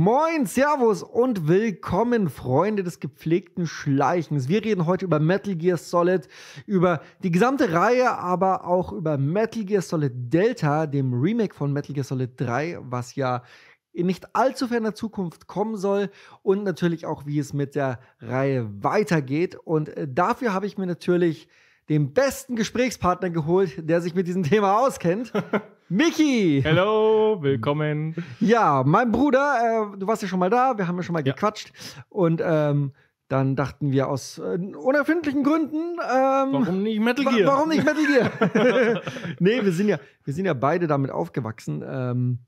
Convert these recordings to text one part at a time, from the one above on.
Moin, Servus und willkommen, Freunde des gepflegten Schleichens. Wir reden heute über Metal Gear Solid, über die gesamte Reihe, aber auch über Metal Gear Solid Delta, dem Remake von Metal Gear Solid 3, was ja in nicht allzu ferner Zukunft kommen soll und natürlich auch, wie es mit der Reihe weitergeht. Und äh, dafür habe ich mir natürlich den besten Gesprächspartner geholt, der sich mit diesem Thema auskennt. Miki! Hallo, willkommen. Ja, mein Bruder, äh, du warst ja schon mal da, wir haben ja schon mal ja. gequatscht. Und ähm, dann dachten wir aus äh, unerfindlichen Gründen. Ähm, warum nicht Metal Gear? Wa warum nicht Metal Gear? nee, wir sind, ja, wir sind ja beide damit aufgewachsen. Ähm,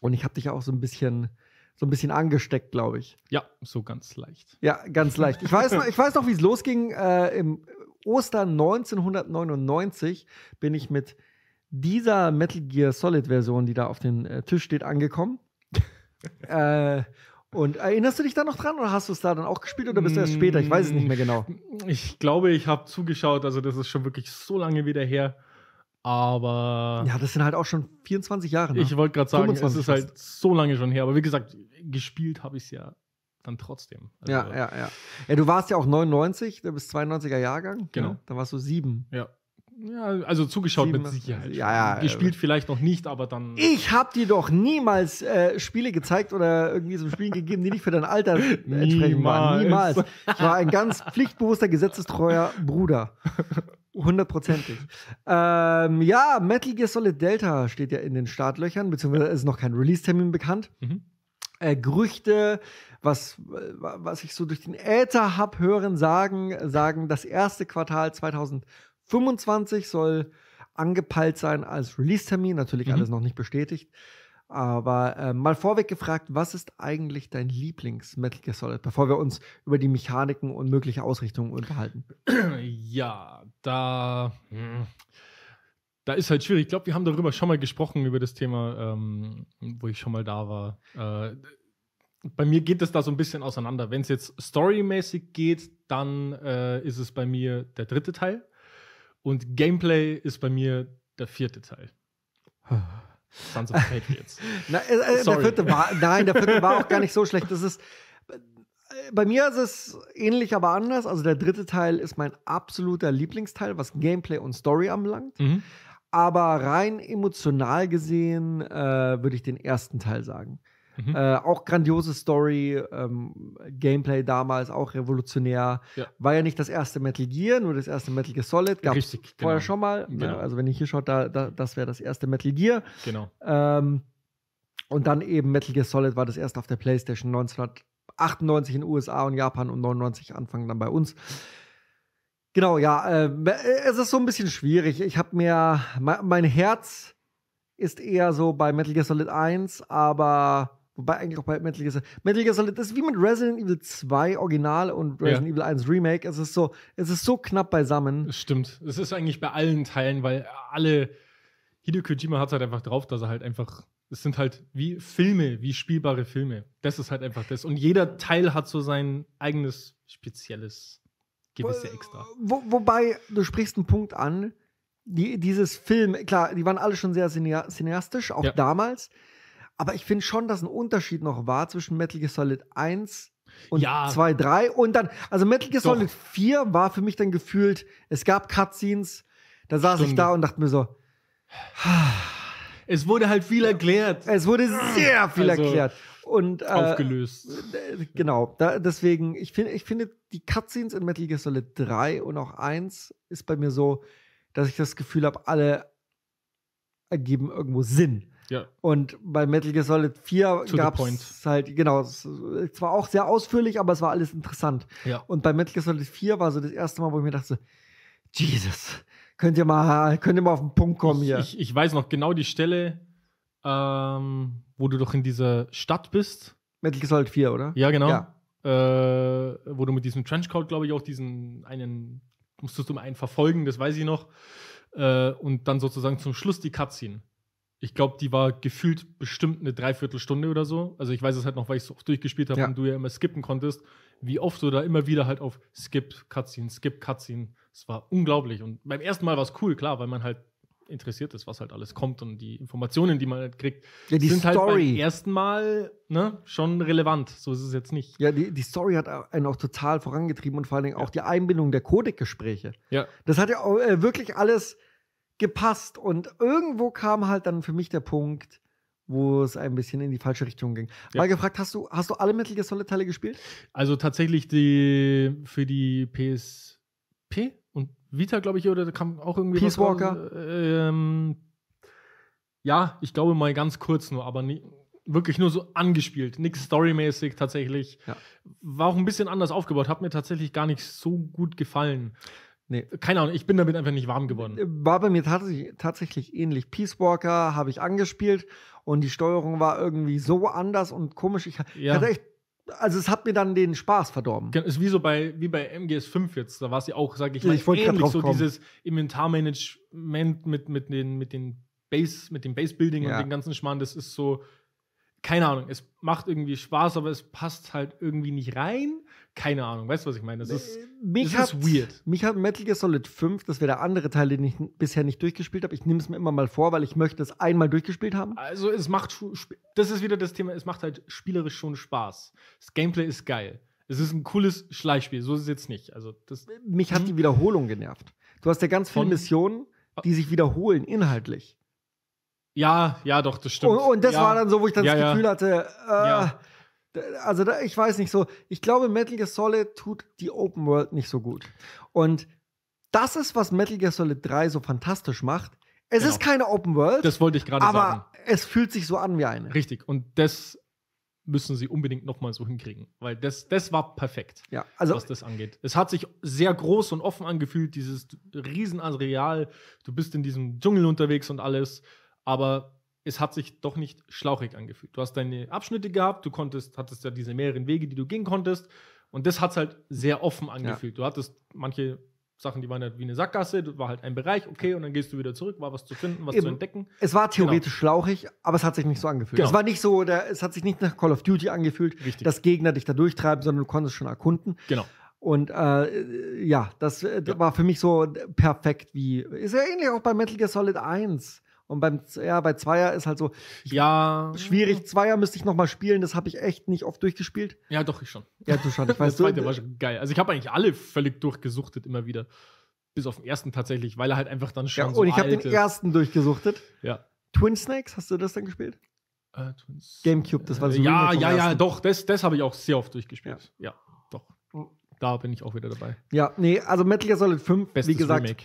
und ich habe dich ja auch so ein bisschen so ein bisschen angesteckt, glaube ich. Ja, so ganz leicht. Ja, ganz leicht. Ich weiß noch, noch wie es losging äh, im Ostern 1999 bin ich mit dieser Metal Gear Solid Version, die da auf dem äh, Tisch steht, angekommen. äh, und erinnerst du dich da noch dran oder hast du es da dann auch gespielt oder bist du erst mm, später? Ich weiß es nicht mehr genau. Ich glaube, ich habe zugeschaut, also das ist schon wirklich so lange wieder her. Aber. Ja, das sind halt auch schon 24 Jahre. Ne? Ich wollte gerade sagen, es ist halt so lange schon her. Aber wie gesagt, gespielt habe ich es ja dann trotzdem. Also, ja, ja, ja, ja. Du warst ja auch 99, du bist 92er Jahrgang. Ne? Genau. Ja, da warst du sieben. Ja. Ja, also zugeschaut Sieben, mit Sicherheit. Ja, ja, Gespielt ja. vielleicht noch nicht, aber dann. Ich habe dir doch niemals äh, Spiele gezeigt oder irgendwie so Spielen gegeben, die nicht für dein Alter entsprechend waren. Niemals. Ich war ein ganz pflichtbewusster, gesetzestreuer Bruder. Hundertprozentig. ähm, ja, Metal Gear Solid Delta steht ja in den Startlöchern, beziehungsweise ist noch kein Release-Termin bekannt. Mhm äh, Gerüchte, was, äh, was ich so durch den Äther habe hören sagen, sagen, das erste Quartal 2025 soll angepeilt sein als Release-Termin. Natürlich mhm. alles noch nicht bestätigt. Aber äh, mal vorweg gefragt, was ist eigentlich dein Lieblings-Metal Gear Solid, bevor wir uns über die Mechaniken und mögliche Ausrichtungen unterhalten? Ja, da. Hm, da ist halt schwierig. Ich glaube, wir haben darüber schon mal gesprochen, über das Thema, ähm, wo ich schon mal da war. Äh, bei mir geht es da so ein bisschen auseinander. Wenn es jetzt storymäßig geht, dann äh, ist es bei mir der dritte Teil. Und Gameplay ist bei mir der vierte Teil. Sons of Patriots. Na, äh, äh, der vierte war, nein, der vierte war auch gar nicht so schlecht. Das ist, äh, bei mir ist es ähnlich, aber anders. Also der dritte Teil ist mein absoluter Lieblingsteil, was Gameplay und Story anbelangt. Mhm. Aber rein emotional gesehen äh, würde ich den ersten Teil sagen. Mhm. Äh, auch grandiose Story, ähm, Gameplay damals auch revolutionär. Ja. War ja nicht das erste Metal Gear, nur das erste Metal Gear Solid. Gab es genau. vorher schon mal. Ne? Genau. Also wenn ihr hier schaut, da, da das wäre das erste Metal Gear. Genau. Ähm, und dann eben Metal Gear Solid war das erste auf der PlayStation 1998 in den USA und Japan und 99 Anfang dann bei uns. Genau, ja, äh, es ist so ein bisschen schwierig. Ich habe mir, mein Herz ist eher so bei Metal Gear Solid 1, aber Wobei eigentlich auch bei Metal Gear Solid. Metal Gear Solid ist wie mit Resident Evil 2 Original und Resident ja. Evil 1 Remake. Es ist so, es ist so knapp beisammen. Das stimmt. Es ist eigentlich bei allen Teilen, weil alle. Hideo Kojima hat es halt einfach drauf, dass er halt einfach. Es sind halt wie Filme, wie spielbare Filme. Das ist halt einfach das. Und jeder Teil hat so sein eigenes spezielles gewisse Extra. Wo, wobei, du sprichst einen Punkt an. Die, dieses Film, klar, die waren alle schon sehr cineastisch, auch ja. damals. Aber ich finde schon, dass ein Unterschied noch war zwischen Metal Gear Solid 1 und ja. 2, 3 und dann, also Metal Gear Solid Doch. 4 war für mich dann gefühlt, es gab Cutscenes, da saß Stimmt. ich da und dachte mir so, es wurde halt viel erklärt. Es wurde sehr viel also, erklärt. Und, äh, aufgelöst. Genau, da, deswegen, ich, finde, ich finde, die Cutscenes in Metal Gear Solid 3 und auch 1 ist bei mir so, dass ich das Gefühl habe, alle ergeben irgendwo Sinn. Ja. Und bei Metal Gear Solid 4 gab es halt, genau, es war auch sehr ausführlich, aber es war alles interessant. Ja. Und bei Metal Gear Solid 4 war so das erste Mal, wo ich mir dachte, Jesus, könnt ihr mal, könnt ihr mal auf den Punkt kommen hier. Ich, ich, ich weiß noch genau die Stelle, ähm, wo du doch in dieser Stadt bist. Metal Gear Solid 4, oder? Ja, genau. Ja. Äh, wo du mit diesem Trenchcoat, glaube ich, auch diesen einen, musstest du einen verfolgen, das weiß ich noch. Äh, und dann sozusagen zum Schluss die Cutscene ich glaube, die war gefühlt bestimmt eine Dreiviertelstunde oder so. Also ich weiß es halt noch, weil ich es oft durchgespielt habe ja. und du ja immer skippen konntest, wie oft du da immer wieder halt auf Skip, Cutscene, Skip, Cutscene. Es war unglaublich. Und beim ersten Mal war es cool, klar, weil man halt interessiert ist, was halt alles kommt und die Informationen, die man halt kriegt, ja, die sind Story. halt beim ersten Mal ne, schon relevant. So ist es jetzt nicht. Ja, die, die Story hat einen auch total vorangetrieben und vor allen Dingen ja. auch die Einbindung der Codec-Gespräche. Ja. Das hat ja auch, äh, wirklich alles gepasst. Und irgendwo kam halt dann für mich der Punkt, wo es ein bisschen in die falsche Richtung ging. Ja. Mal gefragt, hast du, hast du alle Metal Gear Solid Teile gespielt? Also tatsächlich die für die PSP und Vita, glaube ich, oder da kam auch irgendwie Peace Walker. Ähm, ja, ich glaube mal ganz kurz nur, aber nie, wirklich nur so angespielt, Nix storymäßig tatsächlich. Ja. War auch ein bisschen anders aufgebaut, hat mir tatsächlich gar nicht so gut gefallen. Nee, keine Ahnung, ich bin damit einfach nicht warm geworden. War bei mir tatsächlich, tatsächlich ähnlich. Peace Walker habe ich angespielt und die Steuerung war irgendwie so anders und komisch. Ich, ja. hatte echt, also es hat mir dann den Spaß verdorben. Ist wie so bei, wie bei MGS5 jetzt, da war es ja auch, sage ich mal, ich ähnlich so dieses Inventarmanagement mit, mit den, mit den Base, mit dem Base-Building ja. und dem ganzen Schmarrn, das ist so keine Ahnung, es macht irgendwie Spaß, aber es passt halt irgendwie nicht rein. Keine Ahnung, weißt du, was ich meine? Das ist, mich das hat, ist weird. Mich hat Metal Gear Solid 5, das wäre der andere Teil, den ich bisher nicht durchgespielt habe. Ich nehme es mir immer mal vor, weil ich möchte es einmal durchgespielt haben. Also es macht, das ist wieder das Thema, es macht halt spielerisch schon Spaß. Das Gameplay ist geil. Es ist ein cooles Schleichspiel, so ist es jetzt nicht. Also das, mich hat hm? die Wiederholung genervt. Du hast ja ganz viele Missionen, die oh. sich wiederholen inhaltlich. Ja, ja, doch, das stimmt. Und, und das ja. war dann so, wo ich dann ja, das Gefühl hatte, äh, ja. also da, ich weiß nicht so, ich glaube, Metal Gear Solid tut die Open World nicht so gut. Und das ist, was Metal Gear Solid 3 so fantastisch macht. Es genau. ist keine Open World. Das wollte ich gerade sagen. Aber es fühlt sich so an wie eine. Richtig. Und das müssen sie unbedingt nochmal so hinkriegen. Weil das, das war perfekt, ja, also, was das angeht. Es hat sich sehr groß und offen angefühlt, dieses Riesenareal. Du bist in diesem Dschungel unterwegs und alles aber es hat sich doch nicht schlauchig angefühlt. Du hast deine Abschnitte gehabt, du konntest, hattest ja diese mehreren Wege, die du gehen konntest. Und das hat es halt sehr offen angefühlt. Ja. Du hattest manche Sachen, die waren halt wie eine Sackgasse, das war halt ein Bereich, okay, und dann gehst du wieder zurück, war was zu finden, was Eben. zu entdecken. Es war genau. theoretisch genau. schlauchig, aber es hat sich nicht so angefühlt. Genau. Es war nicht so, der, es hat sich nicht nach Call of Duty angefühlt, Richtig. dass Gegner dich da durchtreiben, sondern du konntest schon erkunden. Genau. Und äh, ja, das, das äh, ja. war für mich so perfekt wie. Ist ja ähnlich auch bei Metal Gear Solid 1. Und beim, ja, bei Zweier ist halt so ja. schwierig. Zweier müsste ich nochmal spielen, das habe ich echt nicht oft durchgespielt. Ja, doch, ich schon. Ja, du schon. Ich weiß, der zweite war schon geil. Also ich habe eigentlich alle völlig durchgesuchtet immer wieder. Bis auf den ersten tatsächlich, weil er halt einfach dann schon. Ja, und so ich habe den ersten durchgesuchtet. Ja. Twin Snakes, hast du das dann gespielt? Äh, Gamecube, das war äh, so. Ja, ja, ja, doch, das, das habe ich auch sehr oft durchgespielt. Ja. ja, doch. Da bin ich auch wieder dabei. Ja, nee, also Metal Gear Solid 5, Bestes wie gesagt, Remake.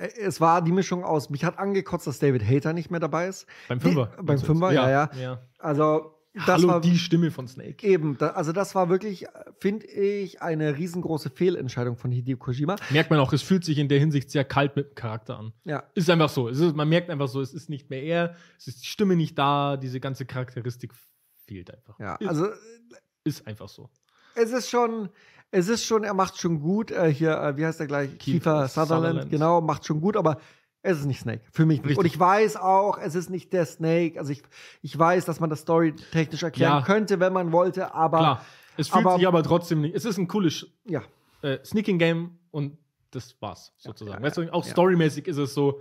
Äh, es war die Mischung aus, mich hat angekotzt, dass David Hater nicht mehr dabei ist. Beim Fünfer. Die, beim Fünfer, ja, ja, ja. Also, das Hallo, war die Stimme von Snake. Eben, da, also das war wirklich, finde ich, eine riesengroße Fehlentscheidung von Hideo Kojima. Merkt man auch, es fühlt sich in der Hinsicht sehr kalt mit dem Charakter an. Ja. Ist einfach so. Ist, man merkt einfach so, es ist nicht mehr er, es ist die Stimme nicht da, diese ganze Charakteristik fehlt einfach. Ja, ist, also. Ist einfach so. Es ist schon, es ist schon, er macht schon gut. Äh, hier, äh, wie heißt er gleich? Kiefer, Kiefer Sutherland. Sutherland, genau, macht schon gut, aber es ist nicht Snake. Für mich nicht. Richtig. Und ich weiß auch, es ist nicht der Snake. Also ich, ich weiß, dass man das storytechnisch erklären ja. könnte, wenn man wollte, aber. Klar. Es fühlt aber, sich aber trotzdem nicht. Es ist ein cooles ja. äh, Sneaking Game und das war's sozusagen. Ja, weißt du, auch storymäßig ist es so.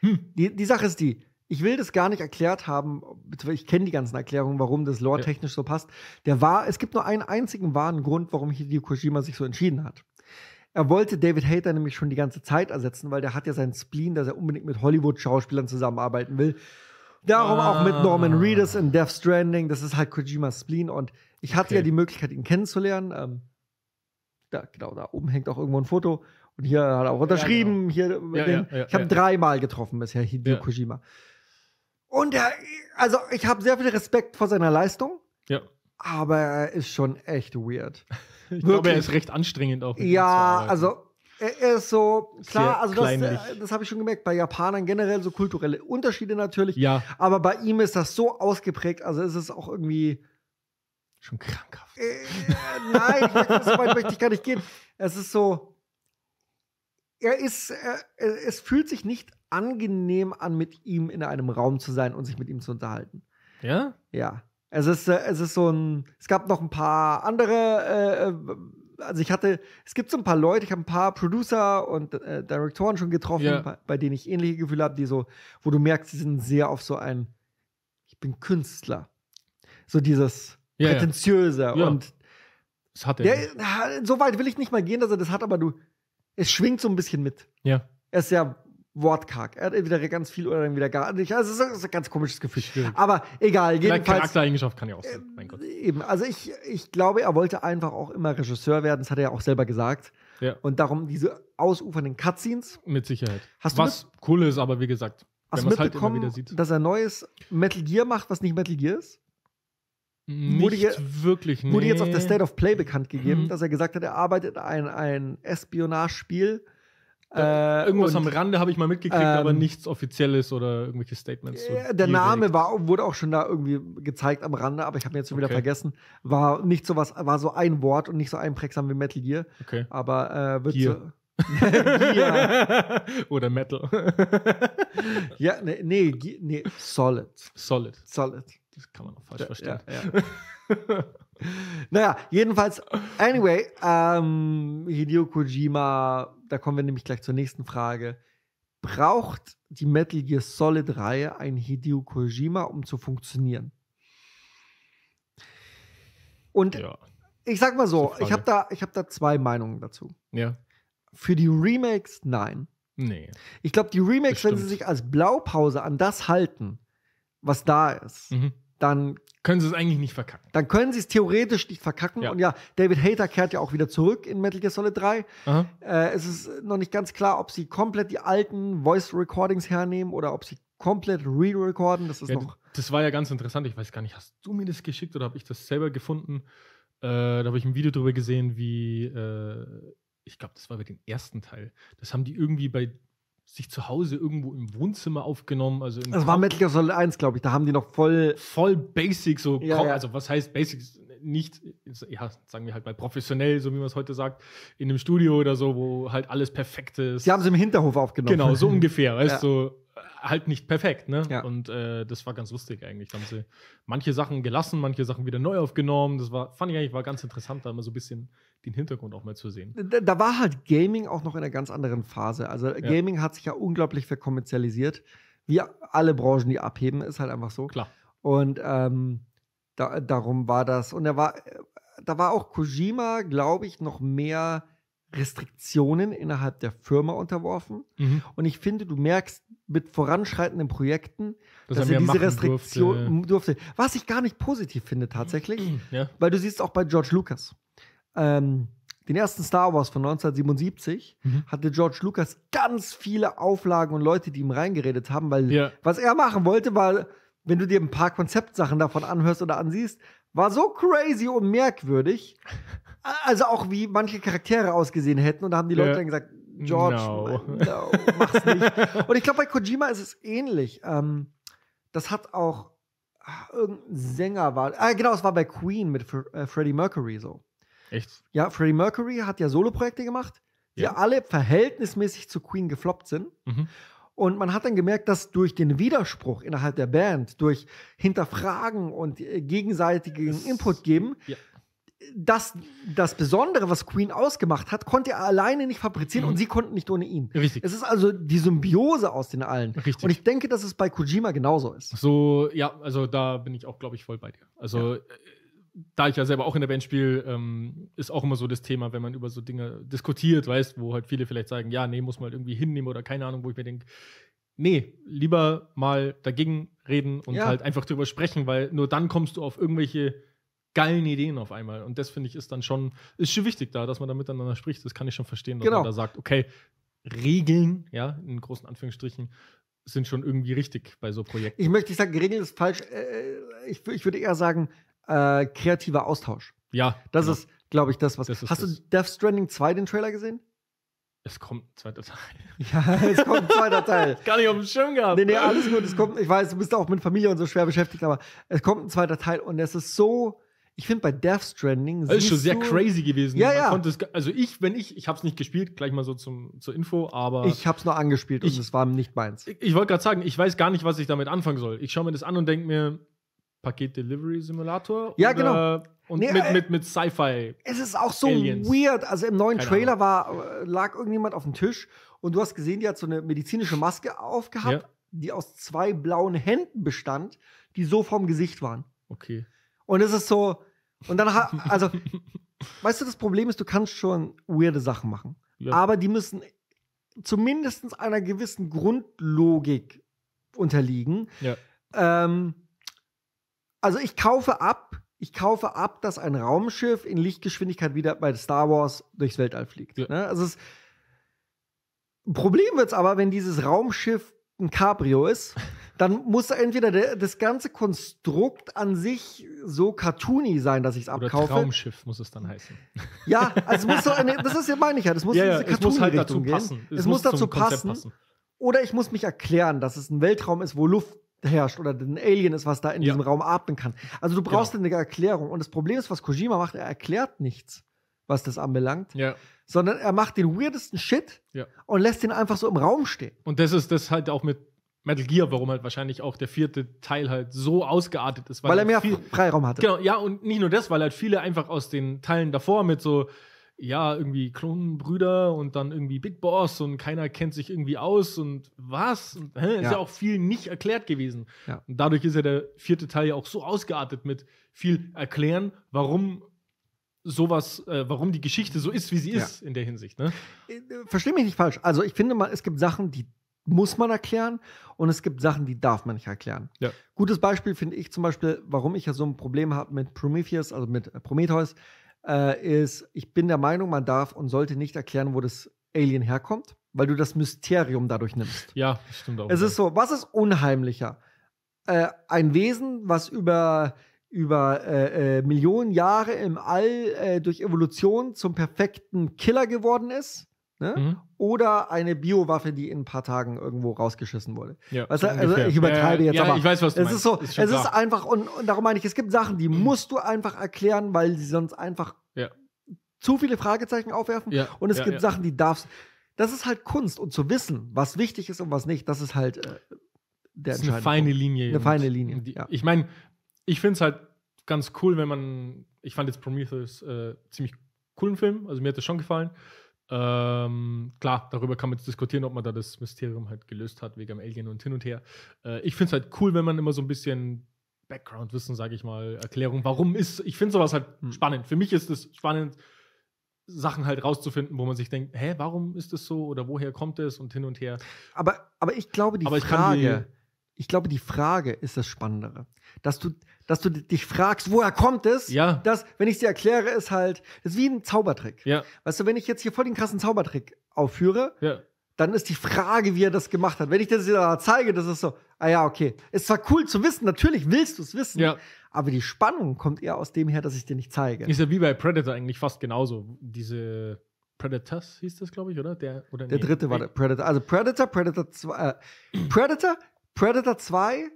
Hm. Die, die Sache ist die, ich will das gar nicht erklärt haben, ich kenne die ganzen Erklärungen, warum das lore technisch so passt. Der war, es gibt nur einen einzigen wahren Grund, warum Hideo Kojima sich so entschieden hat. Er wollte David Hater nämlich schon die ganze Zeit ersetzen, weil der hat ja seinen Spleen, dass er unbedingt mit Hollywood-Schauspielern zusammenarbeiten will. Darum ah. auch mit Norman ah. Reedus in Death Stranding, das ist halt Kojimas Spleen und ich hatte okay. ja die Möglichkeit, ihn kennenzulernen. Ähm, da, genau, da oben hängt auch irgendwo ein Foto. Und hier hat er auch unterschrieben. Ja, genau. Hier, ja, den, ja, ich habe dreimal getroffen bisher Hideo Kojima. Und er, also ich habe sehr viel Respekt vor seiner Leistung. Ja. Aber er ist schon echt weird. ich glaube, er ist recht anstrengend auch. Ja, also er ist so, klar, Sehr also das, äh, das habe ich schon gemerkt, bei Japanern generell so kulturelle Unterschiede natürlich. Ja. Aber bei ihm ist das so ausgeprägt, also ist es auch irgendwie. Schon krankhaft. Äh, äh nein, so weit möchte ich gar nicht gehen. Es ist so, er ist, er, äh, äh, es fühlt sich nicht angenehm an, mit ihm in einem Raum zu sein und sich mit ihm zu unterhalten. Ja? Ja. Es ist, äh, es ist so ein, es gab noch ein paar andere, äh, also ich hatte, es gibt so ein paar Leute, ich habe ein paar Producer und äh, Direktoren schon getroffen, ja. bei, bei, denen ich ähnliche Gefühle habe, die so, wo du merkst, sie sind sehr auf so ein, ich bin Künstler. So dieses ja, Prätentiöse ja. und das hat er. Der, so weit will ich nicht mal gehen, dass er das hat, aber du, es schwingt so ein bisschen mit. Ja. Er ist ja wortkarg. Er hat entweder ganz viel oder dann wieder gar nicht. Also es ist ein ganz komisches Gefühl. Stimmt. Aber egal, jedenfalls. Vielleicht Charaktereigenschaft kann ja auch sein. Mein Gott. Äh, eben. Also ich, ich glaube, er wollte einfach auch immer Regisseur werden. Das hat er ja auch selber gesagt. Ja. Und darum diese ausufernden Cutscenes. Mit Sicherheit. Hast du was cool ist, aber wie gesagt, hast wenn man es halt immer wieder sieht. Dass er neues Metal Gear macht, was nicht Metal Gear ist? Nicht wurde jetzt, wirklich, nee. Wurde jetzt auf der State of Play bekannt gegeben, mhm. dass er gesagt hat, er arbeitet ein, ein Espionagespiel. äh, irgendwas und, am Rande habe ich mal mitgekriegt, ähm, aber nichts Offizielles oder irgendwelche Statements. So äh, der Name war, wurde auch schon da irgendwie gezeigt am Rande, aber ich habe ihn jetzt schon okay. wieder vergessen. War nicht so was, war so ein Wort und nicht so einprägsam wie Metal Gear. Okay. Aber äh, wird Gear. So, Oder Metal. ja, ne, nee, nee, nee, Solid. Solid. Solid. Das kann man auch falsch ja, verstehen. Ja, ja. naja, jedenfalls, anyway, ähm, Hideo Kojima, da kommen wir nämlich gleich zur nächsten Frage. Braucht die Metal Gear Solid Reihe ein Hideo Kojima, um zu funktionieren? Und ja. ich sag mal so, ich habe da, hab da zwei Meinungen dazu. Ja. Für die Remakes, nein. Nee. Ich glaube, die Remakes, Bestimmt. wenn sie sich als Blaupause an das halten, was da ist, mhm dann können sie es eigentlich nicht verkacken. Dann können sie es theoretisch nicht verkacken. Ja. Und ja, David Hater kehrt ja auch wieder zurück in Metal Gear Solid 3. Äh, es ist noch nicht ganz klar, ob sie komplett die alten Voice Recordings hernehmen oder ob sie komplett re-recorden. Das ist ja, noch. Das war ja ganz interessant. Ich weiß gar nicht, hast du mir das geschickt oder habe ich das selber gefunden? Äh, da habe ich ein Video drüber gesehen, wie. Äh, ich glaube, das war bei dem ersten Teil. Das haben die irgendwie bei sich zu Hause irgendwo im Wohnzimmer aufgenommen. Also das war Metal Gear Solid 1, glaube ich. Da haben die noch voll. Voll basic, so. Ja, ja. Also, was heißt basic? Nicht, ja, sagen wir halt mal professionell, so wie man es heute sagt, in einem Studio oder so, wo halt alles perfekt ist. Die haben es im Hinterhof aufgenommen. Genau, so ungefähr, weißt du. Ja. So, halt nicht perfekt, ne? Ja. Und äh, das war ganz lustig eigentlich. Da haben sie manche Sachen gelassen, manche Sachen wieder neu aufgenommen. Das war, fand ich eigentlich war ganz interessant, da mal so ein bisschen den Hintergrund auch mal zu sehen. Da, da war halt Gaming auch noch in einer ganz anderen Phase. Also äh, ja. Gaming hat sich ja unglaublich verkommerzialisiert. Wie alle Branchen, die abheben, ist halt einfach so. Klar. Und ähm, da, darum war das. Und er war, äh, da war auch Kojima, glaube ich, noch mehr Restriktionen innerhalb der Firma unterworfen. Mhm. Und ich finde, du merkst mit voranschreitenden Projekten, das dass er, diese Restriktionen durfte. durfte. Was ich gar nicht positiv finde tatsächlich, mhm, ja. weil du siehst auch bei George Lucas. Ähm, den ersten Star Wars von 1977 mhm. hatte George Lucas ganz viele Auflagen und Leute, die ihm reingeredet haben, weil ja. was er machen wollte, war, wenn du dir ein paar Konzeptsachen davon anhörst oder ansiehst, war so crazy und merkwürdig, also auch wie manche Charaktere ausgesehen hätten. Und da haben die Leute ja. dann gesagt, George, no. no mach's nicht. und ich glaube, bei Kojima ist es ähnlich. Ähm, das hat auch ach, irgendein Sänger war. Ah, genau, es war bei Queen mit Fr äh, Freddie Mercury so. Echt? Ja, Freddie Mercury hat ja Soloprojekte gemacht, die ja. alle verhältnismäßig zu Queen gefloppt sind. Mhm. Und man hat dann gemerkt, dass durch den Widerspruch innerhalb der Band, durch Hinterfragen und äh, gegenseitigen das Input geben, ja das, das Besondere, was Queen ausgemacht hat, konnte er alleine nicht fabrizieren mhm. und sie konnten nicht ohne ihn. Richtig. Es ist also die Symbiose aus den allen. Richtig. Und ich denke, dass es bei Kojima genauso ist. So, ja, also da bin ich auch, glaube ich, voll bei dir. Also, ja. Äh, da ich ja selber auch in der Band spiele, ähm, ist auch immer so das Thema, wenn man über so Dinge diskutiert, weißt, wo halt viele vielleicht sagen, ja, nee, muss man halt irgendwie hinnehmen oder keine Ahnung, wo ich mir denke, nee, lieber mal dagegen reden und ja. halt einfach drüber sprechen, weil nur dann kommst du auf irgendwelche geilen Ideen auf einmal. Und das finde ich ist dann schon, ist schon wichtig da, dass man da miteinander spricht. Das kann ich schon verstehen, dass genau. man da sagt, okay, Regeln, ja, in großen Anführungsstrichen, sind schon irgendwie richtig bei so Projekten. Ich möchte nicht sagen, Regeln ist falsch. Äh, äh, ich, ich würde eher sagen, äh, kreativer Austausch. Ja. Das genau. ist, glaube ich, das, was. Das hast das. du Death Stranding 2 den Trailer gesehen? Es kommt ein zweiter Teil. Ja, es kommt ein zweiter Teil. Gar nicht auf dem Schirm gehabt. Nee, nee, alles gut. Es kommt, ich weiß, du bist auch mit Familie und so schwer beschäftigt, aber es kommt ein zweiter Teil und es ist so ich finde bei Death Stranding. Das ist schon sehr crazy gewesen. Ja, ja. Es, also ich, wenn ich, ich habe es nicht gespielt, gleich mal so zum, zur Info, aber. Ich habe es nur angespielt ich, und es war nicht meins. Ich, ich wollte gerade sagen, ich weiß gar nicht, was ich damit anfangen soll. Ich schaue mir das an und denke mir, Paket Delivery Simulator? Ja, genau. Und nee, mit, äh, mit, mit Sci-Fi. Es ist auch so Aliens. weird. Also im neuen Keine Trailer war, äh, lag irgendjemand auf dem Tisch und du hast gesehen, die hat so eine medizinische Maske aufgehabt, ja. die aus zwei blauen Händen bestand, die so vorm Gesicht waren. Okay. Und es ist so, und dann, also, weißt du, das Problem ist, du kannst schon weirde Sachen machen. Ja. Aber die müssen zumindest einer gewissen Grundlogik unterliegen. Ja. Ähm, also ich kaufe ab, ich kaufe ab, dass ein Raumschiff in Lichtgeschwindigkeit wieder bei Star Wars durchs Weltall fliegt. Ja. Ne? Also es, Problem wird es aber, wenn dieses Raumschiff ein Cabrio ist dann muss entweder der, das ganze Konstrukt an sich so cartoony sein, dass ich es abkaufe. Oder Traumschiff muss es dann heißen. Ja, also muss so eine, das ist ja meine ich ja, halt, das muss ja, ja, in diese es muss halt dazu gehen. passen. Es, es muss, muss dazu passen. passen. Oder ich muss mich erklären, dass es ein Weltraum ist, wo Luft herrscht oder ein Alien ist, was da in ja. diesem Raum atmen kann. Also du brauchst genau. eine Erklärung. Und das Problem ist, was Kojima macht, er erklärt nichts, was das anbelangt. Ja sondern er macht den weirdesten Shit ja. und lässt ihn einfach so im Raum stehen. Und das ist das halt auch mit Metal Gear, warum halt wahrscheinlich auch der vierte Teil halt so ausgeartet ist. Weil, weil er halt mehr viel, Freiraum hatte. Genau, ja, und nicht nur das, weil halt viele einfach aus den Teilen davor mit so, ja, irgendwie Klonenbrüder und dann irgendwie Big Boss und keiner kennt sich irgendwie aus und was? Und, hä, ist ja. ja. auch viel nicht erklärt gewesen. Ja. Und dadurch ist ja der vierte Teil ja auch so ausgeartet mit viel erklären, warum sowas, äh, warum die Geschichte so ist, wie sie ja. ist in der Hinsicht. Ne? Äh, Verstehe mich nicht falsch. Also ich finde mal, es gibt Sachen, die muss man erklären und es gibt Sachen, die darf man nicht erklären. Ja. Gutes Beispiel finde ich zum Beispiel, warum ich ja so ein Problem habe mit Prometheus, also mit äh, Prometheus, äh, ist, ich bin der Meinung, man darf und sollte nicht erklären, wo das Alien herkommt, weil du das Mysterium dadurch nimmst. Ja, das stimmt auch. Es ist so, was ist unheimlicher? Äh, ein Wesen, was über über äh, äh Millionen Jahre im All äh, durch Evolution zum perfekten Killer geworden ist Ne? Mhm. Oder eine Biowaffe, die in ein paar Tagen irgendwo rausgeschissen wurde. Ja, weißt du, also ich übertreibe jetzt ja, aber. Ich weiß, was du es meinst. ist so, ist es klar. ist einfach, und, und, darum meine ich, es gibt Sachen, die mhm. musst du einfach erklären, weil sie sonst einfach zu viele Fragezeichen aufwerfen. und es gibt Sachen, die darfst. Das ist halt Kunst und zu wissen, was wichtig ist und was nicht, das ist halt äh, der das ist eine feine Linie. Eine feine Linie. Die, ich meine, ich finde es halt ganz cool, wenn man. Ich fand jetzt Prometheus äh, ziemlich coolen Film, also mir hat das schon gefallen. Ähm, klar, darüber kann man jetzt diskutieren, ob man da das Mysterium halt gelöst hat, wegen dem Alien und hin und her. Äh, ich finde es halt cool, wenn man immer so ein bisschen Background-Wissen, sage ich mal, Erklärung, warum ist, ich finde sowas halt hm. spannend. Für mich ist es spannend, Sachen halt rauszufinden, wo man sich denkt, hä, warum ist das so oder woher kommt es und hin und her. Aber, aber ich glaube, die aber Frage, ich glaube, die Frage ist das Spannendere. Dass du, dass du dich fragst, woher kommt es? Ja. Das, wenn ich es dir erkläre, ist halt, das ist wie ein Zaubertrick. Ja. Weißt du, wenn ich jetzt hier voll den krassen Zaubertrick aufführe, ja. dann ist die Frage, wie er das gemacht hat. Wenn ich das dir zeige, das ist so, ah ja, okay. Ist zwar cool zu wissen, natürlich willst du es wissen, ja. aber die Spannung kommt eher aus dem her, dass ich dir nicht zeige. Ist ja wie bei Predator eigentlich fast genauso. Diese Predators hieß das, glaube ich, oder? Der, oder der nee. dritte war der Predator. Also Predator, Predator 2. Äh, Predator, Predator 2,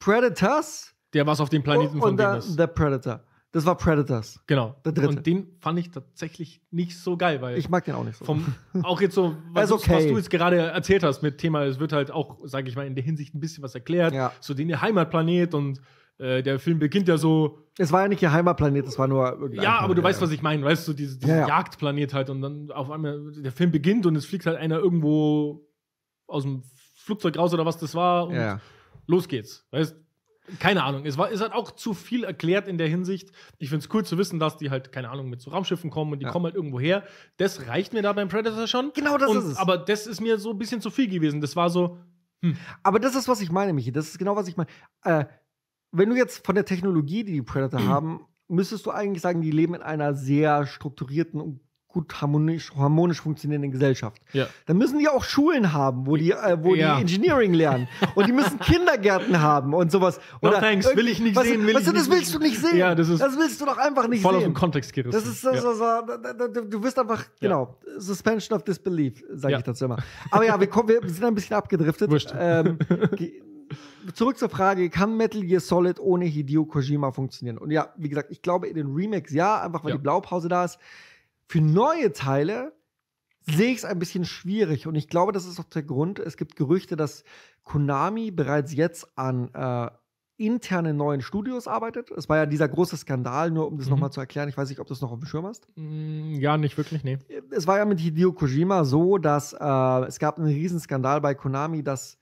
Predators. Der was auf dem Planeten von der, der Predator. Das war Predators. Genau. Der dritte. Und den fand ich tatsächlich nicht so geil, weil. Ich mag den auch nicht so. Vom, auch jetzt so, was, okay. was, du jetzt gerade erzählt hast mit Thema, es wird halt auch, sage ich mal, in der Hinsicht ein bisschen was erklärt. Ja. So den Heimatplanet und äh, der Film beginnt ja so. Es war ja nicht ihr Heimatplanet, es war nur Ja, aber du ja. weißt, was ich meine, weißt du, so dieses, dieses ja, Jagdplanet halt und dann auf einmal der Film beginnt und es fliegt halt einer irgendwo aus dem Flugzeug raus oder was das war. Und ja. los geht's. Weißt, keine Ahnung. Es, war, es hat auch zu viel erklärt in der Hinsicht. Ich finde es cool zu wissen, dass die halt, keine Ahnung, mit so Raumschiffen kommen und die ja. kommen halt irgendwo her. Das reicht mir da beim Predator schon. Genau das und, ist es. Aber das ist mir so ein bisschen zu viel gewesen. Das war so. Hm. Aber das ist, was ich meine, Michi. Das ist genau, was ich meine. Äh, wenn du jetzt von der Technologie, die die Predator mhm. haben, müsstest du eigentlich sagen, die leben in einer sehr strukturierten und gut harmonisch, harmonisch funktionierenden Gesellschaft. Ja. Dann müssen die auch Schulen haben, wo die, äh, wo ja. die Engineering lernen. Und die müssen Kindergärten haben und sowas. Oder no, thanks, will ich nicht was, sehen. Will was, ich das willst du nicht sehen. Ja, das, ist das willst du doch einfach nicht voll sehen. Voll aus dem Kontext gerissen. Das ist, das ja. so, du wirst einfach, genau, Suspension of Disbelief, sage ich dazu immer. Aber ja, wir, kommen, wir sind ein bisschen abgedriftet. Ähm, zurück zur Frage, kann Metal Gear Solid ohne Hideo Kojima funktionieren? Und ja, wie gesagt, ich glaube in den Remakes ja, einfach weil ja. die Blaupause da ist. Für neue Teile sehe ich es ein bisschen schwierig. Und ich glaube, das ist auch der Grund. Es gibt Gerüchte, dass Konami bereits jetzt an äh, internen neuen Studios arbeitet. Es war ja dieser große Skandal, nur um das mhm. nochmal zu erklären. Ich weiß nicht, ob du das noch auf dem Schirm hast. Mm, ja, nicht wirklich, nee. Es war ja mit Hideo Kojima so, dass äh, es gab einen Riesenskandal bei Konami, dass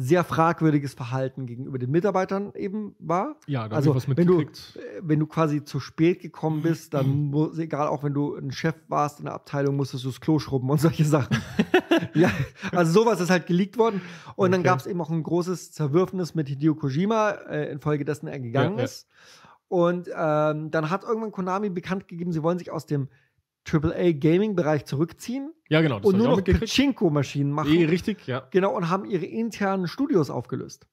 sehr fragwürdiges Verhalten gegenüber den Mitarbeitern eben war. Ja, da also, was wenn du, äh, wenn du quasi zu spät gekommen bist, dann mhm. muss, egal, auch wenn du ein Chef warst in der Abteilung, musstest du das Klo schrubben und solche Sachen. ja, also sowas ist halt geleakt worden. Und okay. dann gab es eben auch ein großes Zerwürfnis mit Hideo Kojima, äh, infolgedessen er gegangen ja, ist. Ja. Und ähm, dann hat irgendwann Konami bekannt gegeben, sie wollen sich aus dem AAA Gaming Bereich zurückziehen. Ja, genau. und nur noch Pachinko Maschinen machen. E, richtig, ja. Genau und haben ihre internen Studios aufgelöst.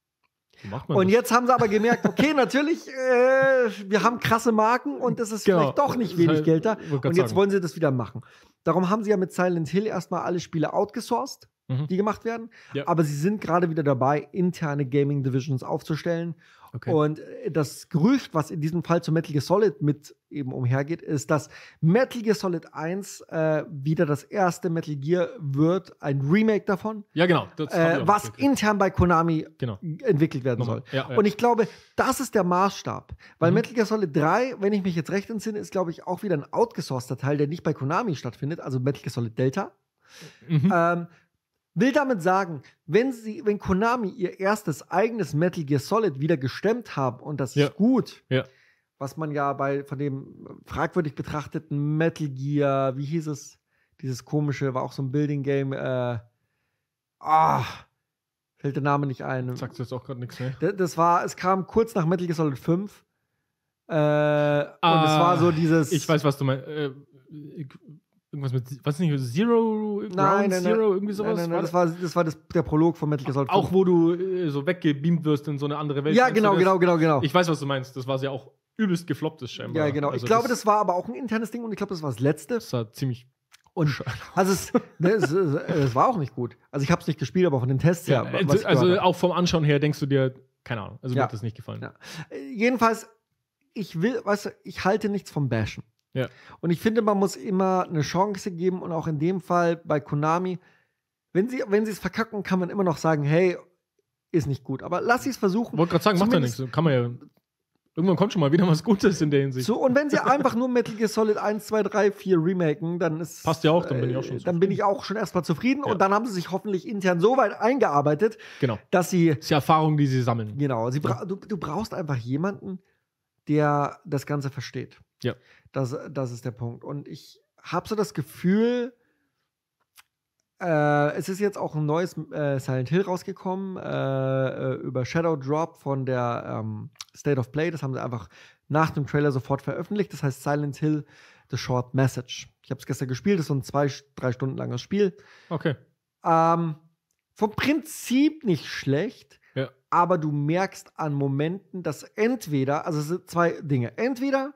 und das? jetzt haben sie aber gemerkt, okay, natürlich, äh, wir haben krasse Marken und das ist genau. vielleicht doch nicht wenig Geld da. Und jetzt wollen sie das wieder machen. Darum haben sie ja mit Silent Hill erstmal alle Spiele outgesourced, mhm. die gemacht werden. Ja. Aber sie sind gerade wieder dabei, interne Gaming Divisions aufzustellen Okay. Und äh, das Gerücht, was in diesem Fall zu Metal Gear Solid mit eben umhergeht, ist, dass Metal Gear Solid 1 äh, wieder das erste Metal Gear wird, ein Remake davon. Ja, genau. Äh, was intern bei Konami genau. entwickelt werden Nochmal. soll. Ja, ja. Und ich glaube, das ist der Maßstab. Weil mhm. Metal Gear Solid 3, wenn ich mich jetzt recht entsinne, ist, glaube ich, auch wieder ein outgesourceter Teil, der nicht bei Konami stattfindet, also Metal Gear Solid Delta. Mhm. Ähm, Will damit sagen, wenn sie, wenn Konami ihr erstes eigenes Metal Gear Solid wieder gestemmt haben und das ja. ist gut, ja. was man ja bei von dem fragwürdig betrachteten Metal Gear, wie hieß es, dieses komische, war auch so ein Building Game, äh, ah, fällt der Name nicht ein. Sagst du jetzt auch gerade nichts mehr? Das, das war, es kam kurz nach Metal Gear Solid 5. Äh, ah, und es ah, war so dieses. Ich weiß, was du meinst. Äh, Irgendwas mit, was nicht, Zero, nein, nein, Zero, nein, irgendwie sowas? Nein, nein, war das, war, das war das, der Prolog von Metal Gear Solid Auch wo du äh, so weggebeamt wirst in so eine andere Welt. Ja, genau, genau, genau, genau. Ich weiß, was du meinst. Das war ja auch übelst geflopptes scheinbar. Ja, genau. Also ich glaube, das, das, war aber auch ein internes Ding und ich glaube, das war das letzte. Das war ziemlich und also es, ne, es, es, war auch nicht gut. Also ich habe es nicht gespielt, aber von den Tests ja, her. also, also auch vom Anschauen her denkst du dir, keine Ahnung, also ja. mir hat das nicht gefallen. Ja. Äh, jedenfalls, ich will, weißt du, ich halte nichts vom Bashen. Ja. Und ich finde, man muss immer eine Chance geben und auch in dem Fall bei Konami, wenn sie wenn es verkacken, kann man immer noch sagen, hey, ist nicht gut. Aber lass sie es versuchen. Wollte gerade sagen, Zumindest macht ja nichts. Kann man ja. Irgendwann kommt schon mal wieder was Gutes in der Hinsicht. So, und wenn sie einfach nur Metal Gear Solid 1, 2, 3, 4 remaken, dann ist. Passt ja auch, dann bin ich auch schon. Äh, dann bin ich auch schon erstmal zufrieden. Ja. Und dann haben sie sich hoffentlich intern so weit eingearbeitet, genau. dass sie. Das ist die Erfahrung, die sie sammeln. Genau. Sie bra ja. du, du brauchst einfach jemanden, der das Ganze versteht. Ja. Das, das ist der Punkt. Und ich habe so das Gefühl, äh, es ist jetzt auch ein neues äh, Silent Hill rausgekommen äh, äh, über Shadow Drop von der ähm, State of Play. Das haben sie einfach nach dem Trailer sofort veröffentlicht. Das heißt Silent Hill The Short Message. Ich habe es gestern gespielt. Das ist so ein zwei, drei Stunden langes Spiel. Okay. Ähm, vom Prinzip nicht schlecht, ja. aber du merkst an Momenten, dass entweder, also es sind zwei Dinge. Entweder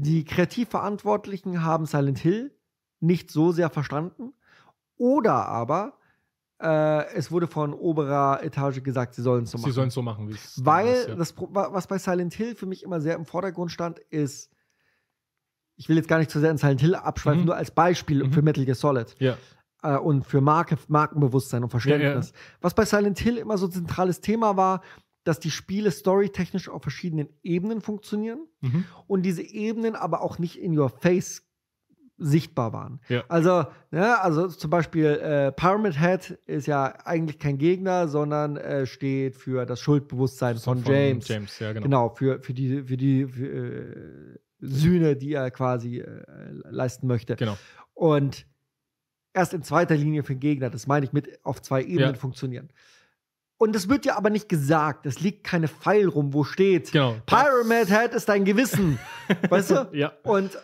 die Kreativverantwortlichen haben Silent Hill nicht so sehr verstanden. Oder aber äh, es wurde von oberer Etage gesagt, sie sollen es so machen. Sie sollen es so machen, wie es Weil ist, ja. das, was bei Silent Hill für mich immer sehr im Vordergrund stand, ist, ich will jetzt gar nicht zu sehr in Silent Hill abschweifen, mhm. nur als Beispiel mhm. für Metal Gear Solid. Ja. Äh, und für Marke, Markenbewusstsein und Verständnis. Ja, was bei Silent Hill immer so ein zentrales Thema war, dass die Spiele storytechnisch auf verschiedenen Ebenen funktionieren mhm. und diese Ebenen aber auch nicht in your face sichtbar waren. Ja. Also, ja, ne, also zum Beispiel äh, Pyramid Head ist ja eigentlich kein Gegner, sondern äh, steht für das Schuldbewusstsein so von, von, James. James ja, genau. genau. für, für die, für die für, äh, Sühne, die er quasi äh, leisten möchte. Genau. Und erst in zweiter Linie für den Gegner, das meine ich mit auf zwei Ebenen funktionieren. Und das wird ja aber nicht gesagt. Es liegt keine Pfeil rum, wo steht. Genau. Pyramid Head ist dein Gewissen. weißt du? Ja. Und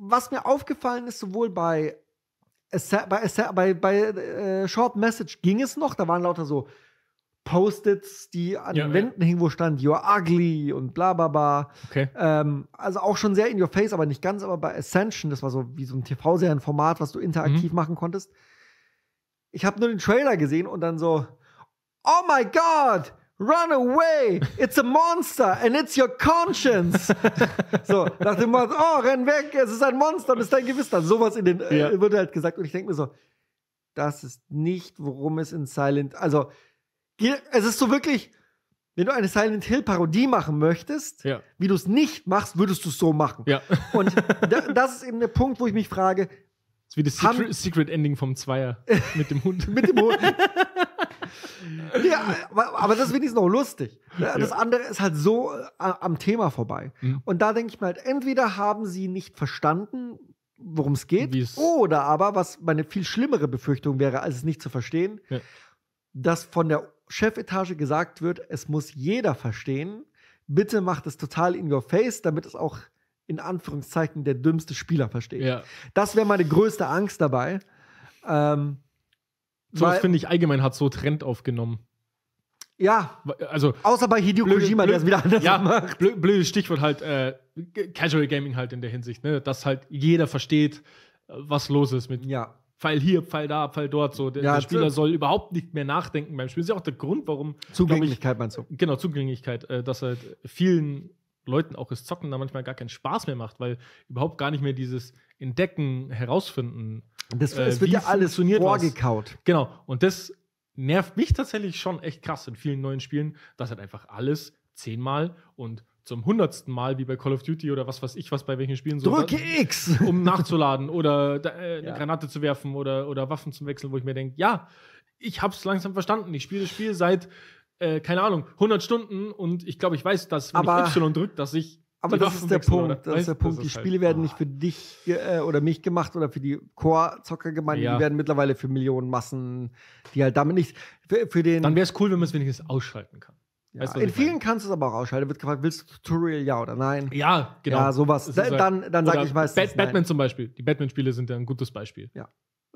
was mir aufgefallen ist, sowohl bei, bei, bei, bei äh, Short Message ging es noch, da waren lauter so Post-its, die an ja, den Wänden ja. hingen, wo stand You're ugly und bla bla bla. Okay. Ähm, also auch schon sehr in your face, aber nicht ganz, aber bei Ascension, das war so wie so ein TV-Serienformat, was du interaktiv mhm. machen konntest. Ich habe nur den Trailer gesehen und dann so, oh my God, run away, it's a monster and it's your conscience. so, nach dem Motto, oh, renn weg, es ist ein Monster und es ist dein Gewissen. Also sowas in den, äh, ja. äh, wird halt gesagt. Und ich denke mir so, das ist nicht, worum es in Silent, also, es ist so wirklich, wenn du eine Silent Hill Parodie machen möchtest, ja. wie du es nicht machst, würdest du es so machen. Ja. Und da, das ist eben der Punkt, wo ich mich frage. Das ist wie das Secret, Secret Ending vom Zweier mit dem Hund. mit dem Hund. ja, aber, aber, das ist wenigstens noch lustig. Das ja. andere ist halt so äh, am Thema vorbei. Mhm. Und da denke ich mir halt, entweder haben sie nicht verstanden, worum es geht, Wie's oder aber, was meine viel schlimmere Befürchtung wäre, als es nicht zu verstehen, ja. dass von der Chefetage gesagt wird, es muss jeder verstehen. Bitte macht es total in your face, damit es auch in Anführungszeichen der dümmste Spieler versteht. Ja. Das wäre meine größte Angst dabei. Ähm, Sowas finde ich allgemein hat so Trend aufgenommen. Ja. Also, Außer bei Hideo blöde, Kojima, blöde, der es wieder anders ja, macht. blödes Stichwort halt äh, Casual Gaming halt in der Hinsicht, ne? Dass halt jeder versteht, was los ist mit ja. Pfeil hier, Pfeil da, Pfeil dort. So. Der, ja, der Spieler äh, soll überhaupt nicht mehr nachdenken beim Spiel. Das ist ja auch der Grund, warum. Zugänglichkeit ich, meinst du? Genau, Zugänglichkeit, äh, dass halt vielen Leuten auch das Zocken da manchmal gar keinen Spaß mehr macht, weil überhaupt gar nicht mehr dieses Entdecken, Herausfinden das, äh, es äh, wird ja alles vorgekaut. Was. Genau. Und das nervt mich tatsächlich schon echt krass in vielen neuen Spielen, dass halt einfach alles zehnmal und zum hundertsten Mal, wie bei Call of Duty oder was weiß ich, was bei welchen Spielen so. Drücke X! Um nachzuladen oder äh, eine ja. Granate zu werfen oder, oder Waffen zu wechseln, wo ich mir denke, ja, ich hab's langsam verstanden. Ich spiele das Spiel seit, äh, keine Ahnung, 100 Stunden und ich glaube, ich weiß, dass wenn Aber ich Y drücke, dass ich aber das ist, der Punkt. Das ist der Punkt. Die Spiele halt werden nicht für dich äh, oder mich gemacht oder für die Core-Zockergemeinde. Ja. Die werden mittlerweile für Millionen Massen, die halt damit nichts. Für, den Dann wäre es cool, wenn man es wenigstens ausschalten kann. in vielen kannst du es aber auch ausschalten. Wird gefragt, willst du Tutorial ja oder nein? Ja, genau. Ja, sowas. Halt dann dann sage ich meistens. Batman zum Beispiel. Die Batman-Spiele sind ja ein gutes Beispiel. Ja.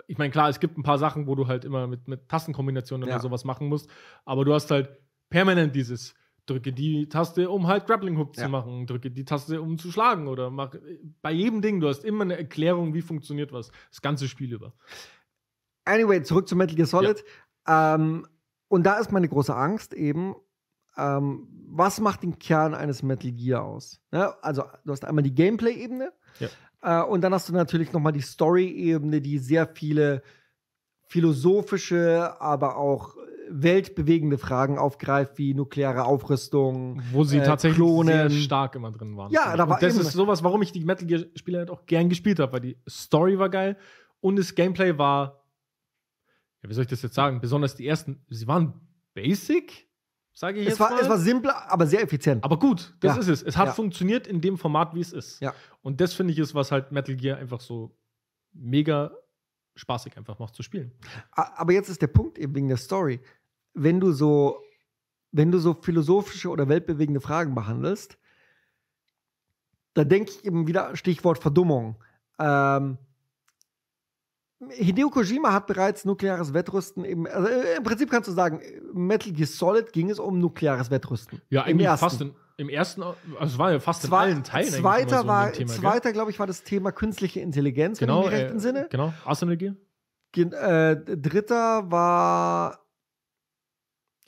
Ich meine, klar, es gibt ein paar Sachen, wo du halt immer mit, mit Tastenkombinationen oder sowas machen musst, aber du hast halt permanent dieses drücke die Taste, um halt Grappling Hook ja. zu machen, drücke die Taste, um zu schlagen oder mach bei jedem Ding, du hast immer eine Erklärung, wie funktioniert was, das ganze Spiel über. Anyway, zurück zu Metal Gear Solid. Ja. Ähm, und da ist meine große Angst eben, ähm, was macht den Kern eines Metal Gear aus? Ja, ne? also du hast einmal die Gameplay-Ebene ja. äh, und dann hast du natürlich nochmal die Story-Ebene, die sehr viele philosophische, aber auch weltbewegende Fragen aufgreift, wie nukleare Aufrüstung, wo sie äh, tatsächlich Klonen. sehr stark immer drin waren. Ja, da war und das ist sowas, warum ich die Metal Gear Spiele halt auch gern gespielt habe, weil die Story war geil und das Gameplay war ja, wie soll ich das jetzt sagen? Besonders die ersten, sie waren basic, sage ich es jetzt war, mal. Es war simpler, aber sehr effizient. Aber gut, das ja. ist es. Es hat ja. funktioniert in dem Format, wie es ist. Ja. Und das finde ich ist, was halt Metal Gear einfach so mega spaßig einfach macht zu spielen. Aber jetzt ist der Punkt eben wegen der Story. Wenn du so, wenn du so philosophische oder weltbewegende Fragen behandelst, da denke ich eben wieder Stichwort Verdummung. Ähm, Hideo Kojima hat bereits nukleares Wettrüsten eben, also im Prinzip kannst du sagen, Metal Gear Solid ging es um nukleares Wettrüsten. Ja, eigentlich fast in, im ersten, also es war ja fast Zwei, in allen Teilen. Zweiter, so war, Thema, zweiter glaube ich, war das Thema künstliche Intelligenz, genau, wenn ich genau, äh, Sinne. Genau, Arsenergie. Gen äh, dritter war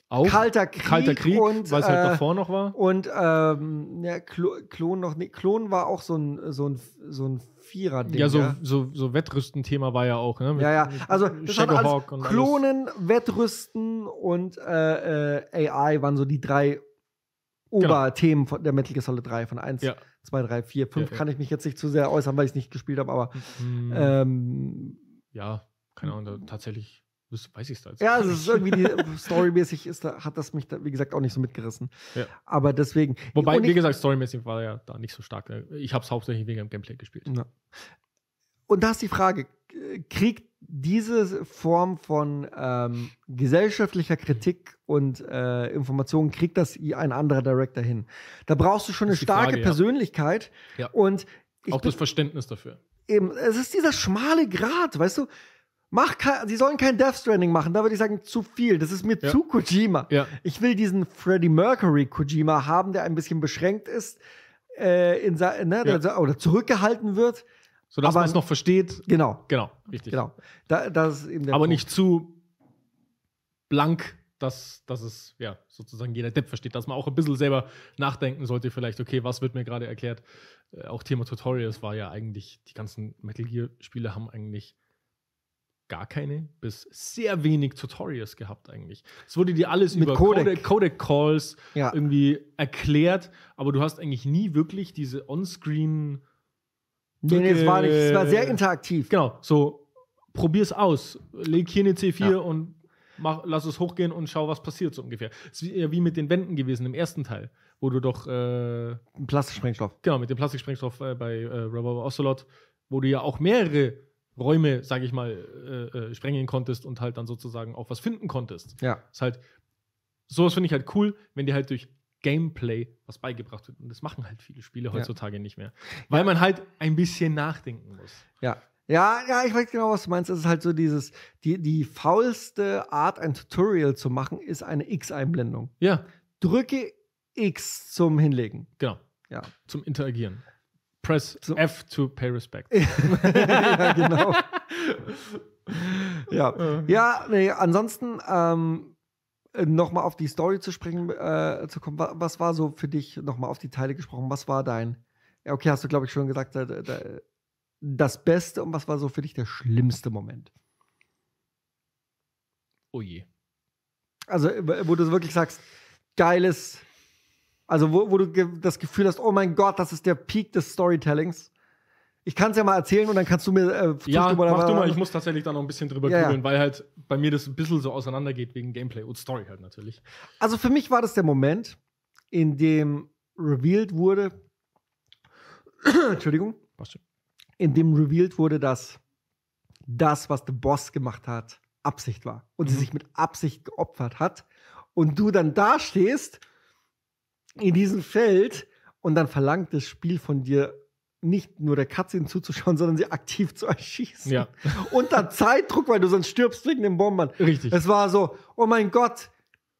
auch Kalter Krieg, Kalter Krieg und, weil es halt äh, halt davor noch war. Und ähm, ja, Klo Klon noch nee, Klon war auch so ein so ein so ein Vierer Ding. Ja, so ja. so, so Wettrüsten Thema war ja auch, ne? Mit, ja, ja. Also das hat alles Klonen, alles. Wettrüsten und äh, äh, AI waren so die drei Genau. Oberthemen genau. der Metal Gear Solid 3 von 1, ja. 2, 3, 4, 5 ja, ja. kann ich mich jetzt nicht zu sehr äußern, weil ich es nicht gespielt habe, aber mhm. ähm, ja, keine Ahnung, tatsächlich weiß ich es da jetzt. Ja, es ist irgendwie die, storymäßig ist da, hat das mich da, wie gesagt, auch nicht so mitgerissen. Ja. Aber deswegen. Wobei, ich, wie gesagt, storymäßig war er ja da nicht so stark. Ne? Ich habe es hauptsächlich wegen dem Gameplay gespielt. Ja. Und da ist die Frage, kriegt diese Form von ähm, gesellschaftlicher Kritik und äh, Informationen kriegt das ein anderer Director hin. Da brauchst du schon eine starke Frage, Persönlichkeit ja. Ja. und auch das Verständnis dafür. Eben, es ist dieser schmale Grat, weißt du. Mach sie sollen kein Death Stranding machen, da würde ich sagen, zu viel. Das ist mir ja. zu Kojima. Ich will diesen Freddie Mercury Kojima haben, der ein bisschen beschränkt ist äh, in, ne, der, oder zurückgehalten wird sodass man es noch versteht. Genau. Genau, richtig. Genau. Da, das ist eben der Aber Punkt. nicht zu blank, dass, dass es ja, sozusagen jeder Depp versteht, dass man auch ein bisschen selber nachdenken sollte, vielleicht, okay, was wird mir gerade erklärt? Äh, auch Thema Tutorials war ja eigentlich, die ganzen Metal Gear-Spiele haben eigentlich gar keine bis sehr wenig Tutorials gehabt eigentlich. Es wurde dir alles Mit über Codec, Codec Calls ja. irgendwie erklärt, aber du hast eigentlich nie wirklich diese On-Screen Nee, nee, es war, nicht, es war sehr interaktiv. Genau, so probier's aus. Leg hier eine C4 ja. und mach, lass es hochgehen und schau, was passiert so ungefähr. Es ist eher wie mit den Wänden gewesen im ersten Teil, wo du doch äh, Plastiksprengstoff. Genau, mit dem Plastiksprengstoff äh, bei äh, Robert Ocelot, wo du ja auch mehrere Räume, sage ich mal, äh, äh, sprengen konntest und halt dann sozusagen auch was finden konntest. Ja. Ist halt sowas finde ich halt cool, wenn die halt durch Gameplay was beigebracht wird. Und das machen halt viele Spiele heutzutage ja. nicht mehr. Weil man halt ein bisschen nachdenken muss. Ja. Ja, ja, ich weiß genau, was du meinst. Es ist halt so dieses, die, die faulste Art, ein Tutorial zu machen, ist eine X-Einblendung. Ja. Drücke X zum Hinlegen. Genau. Ja. Zum Interagieren. Press zum F to pay respect. ja, genau. ja. Äh. ja, nee, ansonsten, ähm, äh, nochmal auf die Story zu springen, äh, zu kommen, was war so für dich, nochmal auf die Teile gesprochen, was war dein, okay, hast du, glaube ich, schon gesagt, da, da, das Beste und was war so für dich der schlimmste Moment? Oh je. Also, äh, wo du wirklich sagst, geiles, also wo, wo du das Gefühl hast, oh mein Gott, das ist der Peak des Storytellings. Ich kann es ja mal erzählen und dann kannst du mir. Äh, ja, mach du mal. Ich muss tatsächlich da noch ein bisschen drüber ja, grübeln, ja. weil halt bei mir das ein bisschen so auseinandergeht wegen Gameplay und Story halt natürlich. Also für mich war das der Moment, in dem revealed wurde. Entschuldigung. In dem revealed wurde, dass das, was der Boss gemacht hat, Absicht war. Und mhm. sie sich mit Absicht geopfert hat. Und du dann dastehst in diesem Feld und dann verlangt das Spiel von dir nicht nur der Katze hinzuzuschauen, sondern sie aktiv zu erschießen. Ja. Unter Zeitdruck, weil du sonst stirbst wegen dem Bombern. Richtig. Es war so, oh mein Gott,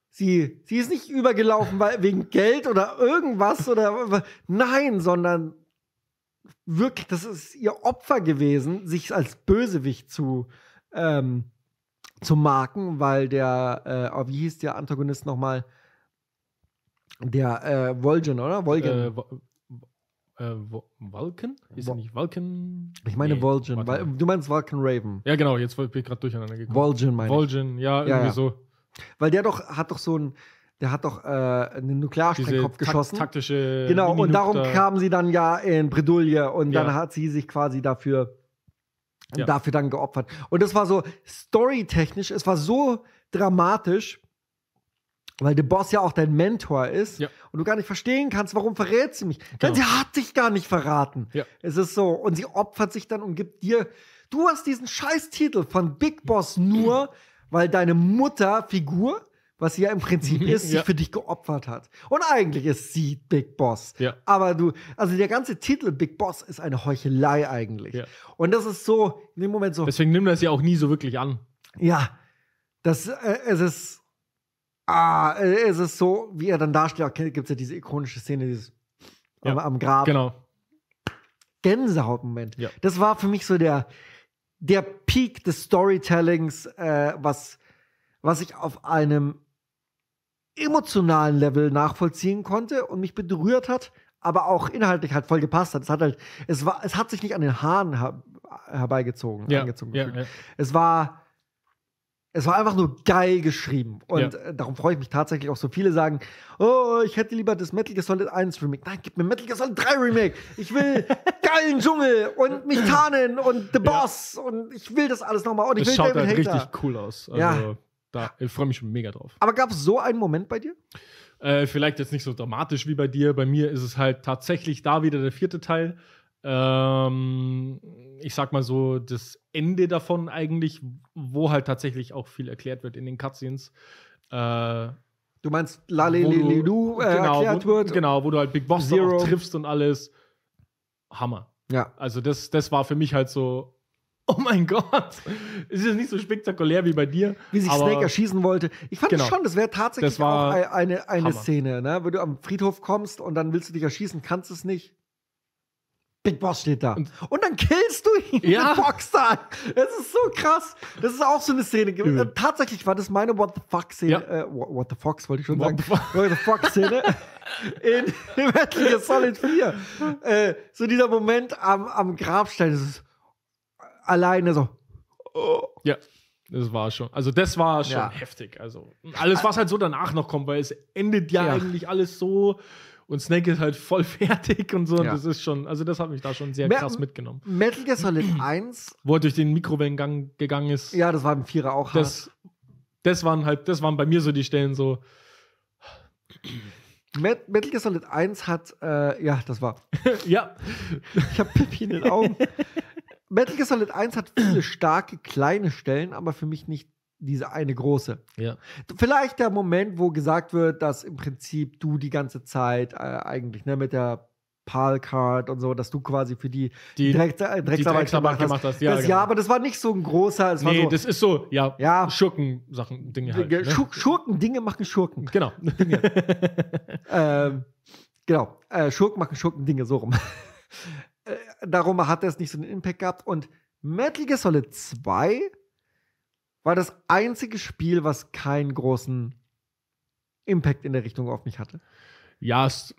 sie, sie ist nicht übergelaufen weil, wegen Geld oder irgendwas oder nein, sondern wirklich, das ist ihr Opfer gewesen, sich als Bösewicht zu, ähm, zu marken, weil der, äh, oh, wie hieß der Antagonist nochmal? Der äh, Volgen, oder? Volgen. Äh, äh, Walken? Ist Wo er nicht Walken? Ich meine nee, Volgen. Wa du meinst Walken Raven. Ja, genau. Jetzt bin ich gerade durcheinander gekommen. Volgen meine Volgen, ja, irgendwie ja, ja. so. Weil der doch hat doch so ein der hat doch äh, einen Nuklearsprengkopf geschossen. Taktische genau, und darum kamen sie dann ja in Bredouille und ja. dann hat sie sich quasi dafür, ja. dafür dann geopfert. Und es war so storytechnisch, es war so dramatisch, weil der Boss ja auch dein Mentor ist ja. und du gar nicht verstehen kannst, warum verrät sie mich? Genau. Denn sie hat dich gar nicht verraten. Ja. Es ist so. Und sie opfert sich dann und gibt dir, du hast diesen Scheißtitel von Big Boss nur, weil deine Mutter Figur, was sie ja im Prinzip mhm. ist, ja. sich für dich geopfert hat. Und eigentlich ist sie Big Boss. Aber du, also der ganze Titel Big Boss ist eine Heuchelei eigentlich. Und das ist so, in dem Moment so. Deswegen nimm das ja auch nie so wirklich an. Ja. Das, äh, es ist, ah, äh, es ist so, wie er dann dasteht, gibt es ja diese ikonische Szene, dieses ja, am, am Grab. Genau. Gänsehautmoment. Ja. Das war für mich so der, der Peak des Storytellings, äh, was, was ich auf einem emotionalen Level nachvollziehen konnte und mich berührt hat, aber auch inhaltlich halt voll gepasst hat. Es hat halt, es war, es hat sich nicht an den Haaren her herbeigezogen. Ja, ja, ja. Es war es war einfach nur geil geschrieben. Und ja. Äh, darum freue ich mich tatsächlich auch so viele sagen, oh, ich hätte lieber das Metal Gear Solid 1 Remake. Nein, gib mir Metal Gear Solid 3 Remake. Ich will geilen Dschungel und mich tarnen und The Boss ja. und ich will das alles nochmal. Und ich das will schaut David halt Hater. richtig cool aus. Also, ja. da, ich freue mich schon mega drauf. Aber gab es so einen Moment bei dir? Äh, vielleicht jetzt nicht so dramatisch wie bei dir. Bei mir ist es halt tatsächlich da wieder der vierte Teil ähm, ich sag mal so, das Ende davon eigentlich, wo halt tatsächlich auch viel erklärt wird in den Cutscenes. Äh, Du meinst Lalelilu äh, genau, erklärt wo, wird? Genau, wo du halt Big Boss Zero. triffst und alles. Hammer. Ja. Also das, das war für mich halt so, oh mein Gott. Es ist nicht so spektakulär wie bei dir. Wie sich Snake erschießen wollte. Ich fand genau. schon, das wäre tatsächlich das auch eine, eine Szene, ne? Wenn du am Friedhof kommst und dann willst du dich erschießen, kannst es nicht. Big Boss steht da. Und, und dann killst du ihn ja. mit Boxer. Das ist so krass. Das ist auch so eine Szene. Mhm. Tatsächlich war das meine What the Fuck-Szene. Ja. Äh, what, the Fox wollte ich schon what sagen. The what the Fuck-Szene in, in Metal Gear Solid 4. Äh, so dieser Moment am, am Grabstein. Das ist alleine so. Oh. Ja. Das war schon, also das war schon ja. heftig. Also alles, was halt so danach noch kommt, weil es endet ja, ja. eigentlich alles so und Snake ist halt voll fertig und so. Und das ist schon, also das hat mich da schon sehr Me krass mitgenommen. Metal Gear Solid 1. Wo er durch den Mikrowellengang gegangen ist. Ja, das war im Vierer auch das, hart. Das waren halt, das waren bei mir so die Stellen so. Met Metal Gear Solid 1 hat, äh, ja, das war. ja. Ich hab Pippi in den Augen. Metal Gear Solid 1 hat viele starke kleine Stellen, aber für mich nicht diese eine große. Ja. Vielleicht der Moment, wo gesagt wird, dass im Prinzip du die ganze Zeit äh, eigentlich ne, mit der PAL-Card und so, dass du quasi für die, die direkt, äh, Drecksarbeit, gemacht, gemacht, hast. Ja, das, genau. ja, aber das war nicht so ein großer. Es nee, so, das ist so, ja, ja Schurken-Sachen, Dinge halt. Ne? Schur Schurken, Dinge machen Schurken. Genau. ähm, genau. Äh, Schurken machen Schurken, Dinge, so rum. Äh, darum hat es nicht so einen Impact gehabt und Metal Gear Solid 2 war das einzige Spiel, was keinen großen Impact in der Richtung auf mich hatte. Ja, es.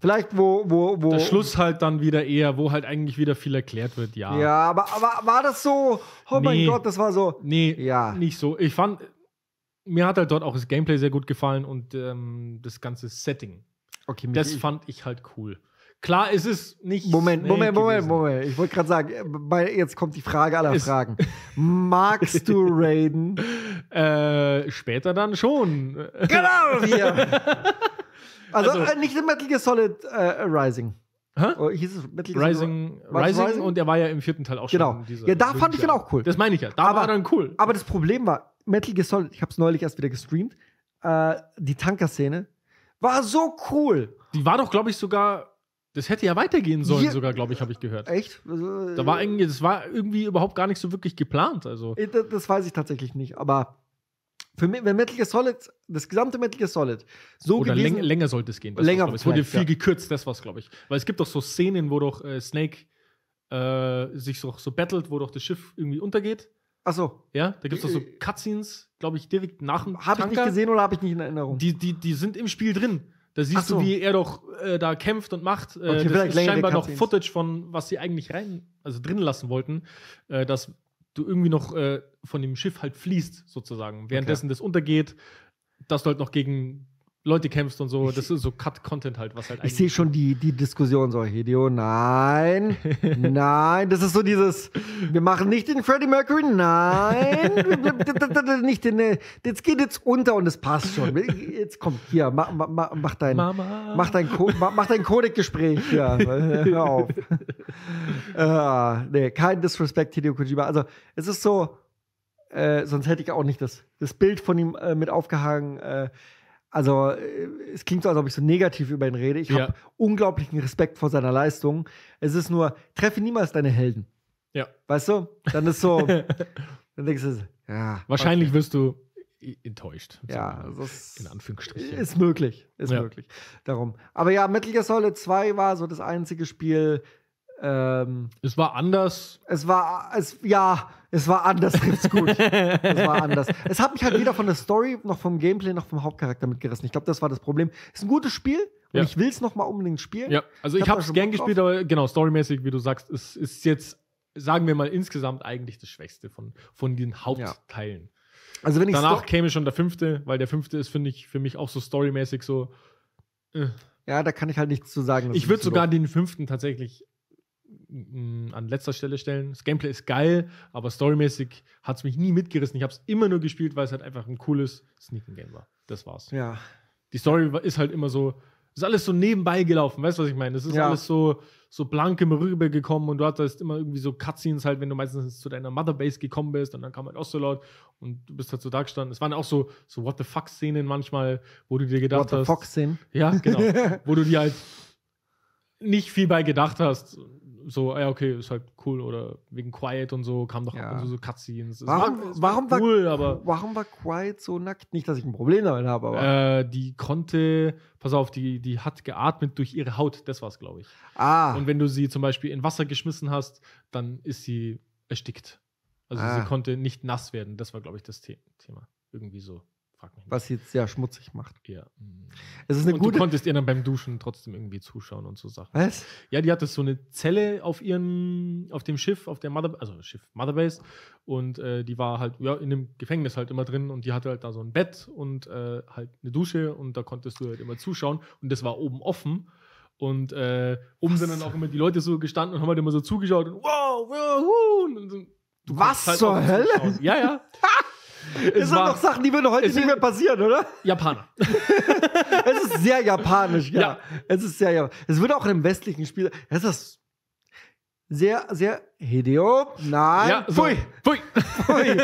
Vielleicht, wo, wo, wo. Der Schluss halt dann wieder eher, wo halt eigentlich wieder viel erklärt wird, ja. Ja, aber, aber war das so, oh mein Gott, das war so. Nee, ja. nicht so. Ich fand, mir hat halt dort auch das Gameplay sehr gut gefallen und ähm, das ganze Setting. Okay, das fand ich halt cool. Klar ist es nicht. Moment, Snake Moment, Moment, gewesen. Moment. Ich wollte gerade sagen, jetzt kommt die Frage aller ist Fragen. Magst du Raiden? Äh, später dann schon. Genau! Ja. Also, also, äh, nicht in Metal Gear Solid äh, Rising. Hä? Oder oh, hieß es Metal Gear Rising, Rising, Rising, und er war ja im vierten Teil auch genau. schon. Genau. ja, da fand ich ihn auch cool. Das meine ich ja. Da aber, war dann cool. Aber das Problem war, Metal Gear Solid, ich habe es neulich erst wieder gestreamt, äh, die Tanker-Szene war so cool. Die war doch, glaube ich, sogar das hätte ja weitergehen sollen, Hier, sogar, glaube ich, habe ich gehört. Echt? Da war irgendwie, das war irgendwie überhaupt gar nicht so wirklich geplant. Also. Äh, das, weiß ich tatsächlich nicht, aber für mich, wenn Metal Gear Solid, das gesamte Metal Gear Solid, so Oder gewesen, läng, länger sollte es gehen. länger. Es wurde viel ja. gekürzt, das war's, glaube ich. Weil es gibt doch so Szenen, wo doch äh, Snake äh, sich so, so battelt, wo doch das Schiff irgendwie untergeht. Ach so. Ja, da gibt es doch so Cutscenes, glaube ich, direkt nach dem Habe ich nicht gesehen oder habe ich nicht in Erinnerung? Die, die, die sind im Spiel drin. Da siehst so. du, wie er doch äh, da kämpft und macht. Äh, okay, das ist scheinbar noch Footage von, was sie eigentlich rein, also drin lassen wollten, äh, dass du irgendwie noch äh, von dem Schiff halt fließt, sozusagen. Währenddessen okay. das untergeht, dass du halt noch gegen Leute kämpfst und so. Das ist so Cut-Content halt, was halt eigentlich. Ich sehe schon die, die Diskussion so, Hideo, nein, nein. Das ist so dieses, wir machen nicht den Freddie Mercury, nein. nicht den, jetzt geht jetzt unter und es passt schon. Jetzt komm, hier, mach, mach, mach dein, Mama. mach dein, Co mach dein Codec-Gespräch. Ja, äh, hör auf. uh, nee, kein Disrespect, Hideo Kojima. Also, es ist so, äh, sonst hätte ich auch nicht das, das Bild von ihm äh, mit aufgehangen. Äh, also äh, es klingt so, als ob ich so negativ über ihn rede. Ich ja. habe unglaublichen Respekt vor seiner Leistung. Es ist nur, treffe niemals deine Helden. Ja. Weißt du? Dann ist so, dann denkst du, ja. Wahrscheinlich okay. wirst du enttäuscht. Ja, so in Anführungsstrichen. Ist möglich, ist ja. möglich. Darum. Aber ja, Metal Gear Solid 2 war so das einzige Spiel, ähm, es war anders. Es war, es, ja, es war anders, trifft's gut. es war anders. Es hat mich halt weder von der Story, noch vom Gameplay, noch vom Hauptcharakter mitgerissen. Ich glaube, das war das Problem. Es Ist ein gutes Spiel. Ja. Und ich will es nochmal unbedingt spielen. Ja, also ich, ich habe es gern gespielt, aber genau, storymäßig, wie du sagst, es ist jetzt, sagen wir mal, insgesamt eigentlich das Schwächste von, von den Hauptteilen. Ja. Also wenn Danach käme schon der fünfte, weil der fünfte ist, finde ich, für mich auch so storymäßig so. Äh. Ja, da kann ich halt nichts zu sagen. Ich würde sogar den fünften tatsächlich an letzter Stelle stellen. Das Gameplay ist geil, aber storymäßig hat es mich nie mitgerissen. Ich habe es immer nur gespielt, weil es halt einfach ein cooles Sneaken-Game war. Das war's. Ja. Die Story ist halt immer so, ist alles so nebenbei gelaufen, weißt du, was ich meine? Das ist ja. alles so, so blank immer gekommen und du hattest immer irgendwie so Cutscenes halt, wenn du meistens zu deiner Motherbase gekommen bist und dann kam halt auch so laut und du bist halt so da gestanden. Es waren auch so, so What the fuck-Szenen manchmal, wo du dir gedacht What hast. What the fuck-Szenen? Ja, genau. wo du dir halt nicht viel bei gedacht hast so, ah ja, okay, ist halt cool. Oder wegen Quiet und so kam doch ja. ab und zu so, so Cutscenes. Warum, war, warum war, cool, war, aber. Warum war Quiet so nackt? Nicht, dass ich ein Problem damit habe, aber. Äh, die konnte, pass auf, die, die hat geatmet durch ihre Haut, das war's, glaube ich. Ah. Und wenn du sie zum Beispiel in Wasser geschmissen hast, dann ist sie erstickt. Also ah. sie konnte nicht nass werden. Das war, glaube ich, das The Thema. Irgendwie so. Frag mich nicht. Was jetzt sehr schmutzig macht. Ja. Es ist eine und gute. Du konntest ihr dann beim Duschen trotzdem irgendwie zuschauen und so Sachen. Was? Ja, die hatte so eine Zelle auf ihrem, auf dem Schiff, auf der Mother, also Schiff Motherbase und äh, die war halt ja in dem Gefängnis halt immer drin und die hatte halt da so ein Bett und äh, halt eine Dusche und da konntest du halt immer zuschauen und das war oben offen. Und äh, oben sind dann auch immer die Leute so gestanden und haben halt immer so zugeschaut und wow, wow, Was halt zur Hölle? Zuschauen. Ja, ja. Es sind doch Sachen, die würden heute nicht mehr passieren, oder? Japaner. es ist sehr japanisch, ja. ja. Es ist sehr japanisch. Es würde auch in einem westlichen Spiel. Es ist sehr, sehr. Hideo, nein. Ja, so. Pfui. Pfui. Pfui.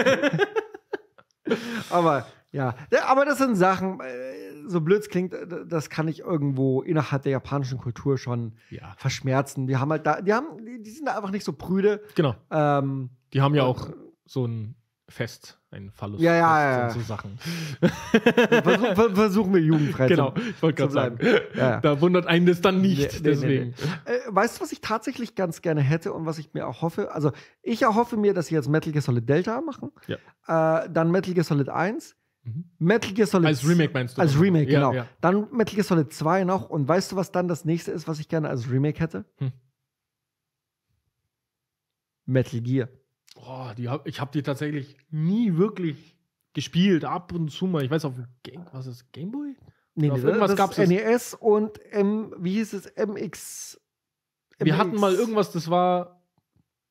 aber ja, aber das sind Sachen, äh, so blöd es klingt, äh, das kann ich irgendwo innerhalb der japanischen Kultur schon ja. verschmerzen. Die haben halt da, die haben, die sind da einfach nicht so prüde. Genau. Ähm, die haben ja auch so ein Fest, ein Phallus. Ja, ja, ja. so Sachen. Versuch, ver versuchen wir jugendfrei genau, ich wollte gerade sagen. Ja. Da wundert einen das dann nicht. Nee, nee, deswegen. Nee, äh, weißt du, was ich tatsächlich ganz gerne hätte und was ich mir erhoffe? Also, ich erhoffe mir, dass sie jetzt Metal Gear Solid Delta machen, ja. äh, dann Metal Gear Solid 1. Mhm. Metal Gear Solid als Remake meinst du? Als Remake, genau. Ja, dann Metal Gear Solid 2 noch. Und weißt du, was dann das nächste ist, was ich gerne als Remake hätte? Hm. Metal Gear. Boah, die hab, ich habe die tatsächlich nie wirklich gespielt. Ab und zu mal. Ich weiß auf Game, was ist Gameboy? Nee, nee, irgendwas gab es. NES und M, wie hieß es? MX. Wir hatten mal irgendwas, das war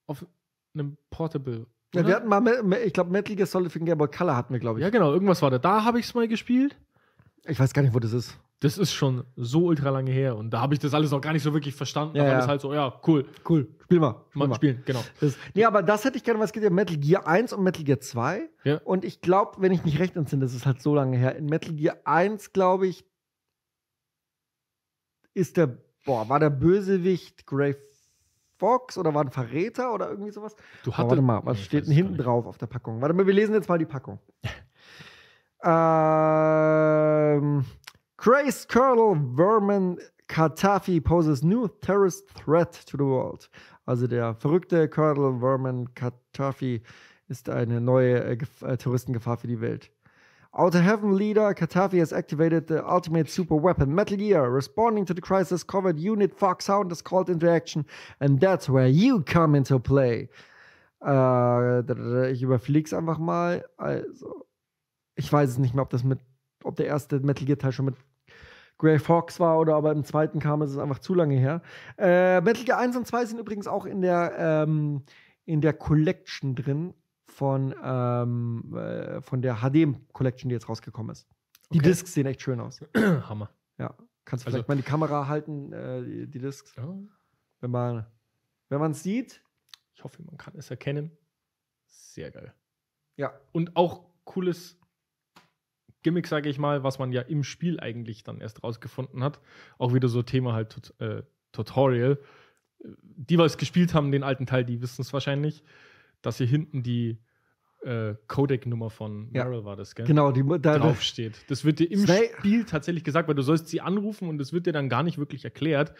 auf einem Portable. Ja, wir hatten mal, ich glaube, Metal Gear Solid für Game Boy Color hatten wir, glaube ich. Ja, genau, irgendwas war da. Da habe ich es mal gespielt. Ich weiß gar nicht, wo das ist das ist schon so ultra lange her und da habe ich das alles noch gar nicht so wirklich verstanden. Ja, aber ja. das halt so, ja, cool. Cool. Spiel mal. Spiel mal, mal. spielen, genau. Das, nee, aber das hätte ich gerne, weil es geht ja Metal Gear 1 und Metal Gear 2. Ja. Und ich glaube, wenn ich mich recht entsinne, das ist halt so lange her. In Metal Gear 1, glaube ich, ist der, boah, war der Bösewicht Grey Fox oder war ein Verräter oder irgendwie sowas? Du hattest. Warte mal, was nee, steht denn hinten drauf auf der Packung? Warte mal, wir lesen jetzt mal die Packung. ähm. Grace Colonel Vermin Qatafi poses new terrorist threat to the world. Also der verrückte Colonel Vermin Qatafi ist eine neue äh, äh Terroristengefahr für die Welt. Outer Heaven leader Qatafi has activated the ultimate super weapon, Metal Gear. Responding to the crisis, covered unit Foxhound is called into action, and that's where you come into play. Äh, ich überfliege es einfach mal. Also, ich weiß es nicht mehr, ob das mit, ob der erste Metal Gear Teil schon mit Grey Fox war oder aber im zweiten kam, ist es einfach zu lange her. Äh, Metal Gear 1 und 2 sind übrigens auch in der, ähm, in der Collection drin von, ähm, äh, von der HD Collection, die jetzt rausgekommen ist. Die okay. Discs sehen echt schön aus. Hammer. Ja. Kannst du also, vielleicht mal die Kamera halten, äh, die, die Discs. Ja. Wenn man wenn man es sieht. Ich hoffe, man kann es erkennen. Sehr geil. Ja. Und auch cooles Gimmick, sage ich mal, was man ja im Spiel eigentlich dann erst rausgefunden hat. Auch wieder so Thema halt Tut äh, Tutorial. Die, was gespielt haben, den alten Teil, die wissen es wahrscheinlich, dass hier hinten die äh, Codec-Nummer von ja. war das, gell? Genau, die da draufsteht. Das wird dir im Snake. Spiel tatsächlich gesagt, weil du sollst sie anrufen und es wird dir dann gar nicht wirklich erklärt.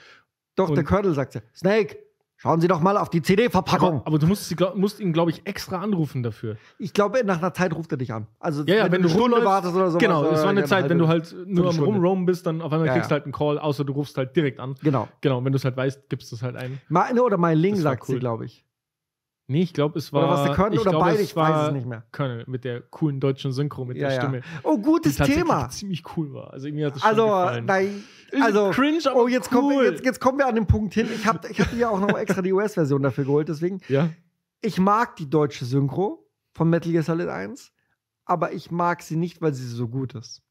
Doch, und der Colonel sagt ja, Snake, Schauen Sie doch mal auf die CD-Verpackung. Aber, aber, du musst, glaub, musst ihn, glaube ich, extra anrufen dafür. Ich glaube, nach einer Zeit ruft er dich an. Also ja, ja, wenn, wenn, du eine Stunde wartest oder so. Genau, es war äh, eine genau, Zeit, halt wenn du halt nur am Rumroam bist, dann auf einmal ja, kriegst du halt einen Call, außer du rufst halt direkt an. Genau. Genau, wenn du es halt weißt, gibst du es halt ein. Meine, oder mein Ling, sagt cool. sie, glaube ich. Nee, ich glaube, es war. Oder was der Colonel oder glaub, beide, ich weiß es nicht mehr. Colonel mit der coolen deutschen Synchro, mit ja, der ja. Stimme. Oh, gutes die Thema. ziemlich cool war. Also, mir hat es also, schon gefallen. Na, also, cringe, aber oh, jetzt, cool. kommen, jetzt, jetzt, kommen wir an den Punkt hin. Ich habe ich hab ja auch noch extra die US-Version dafür geholt, deswegen. Ja. Ich mag die deutsche Synchro von Metal Gear Solid 1, aber ich mag sie nicht, weil sie so gut ist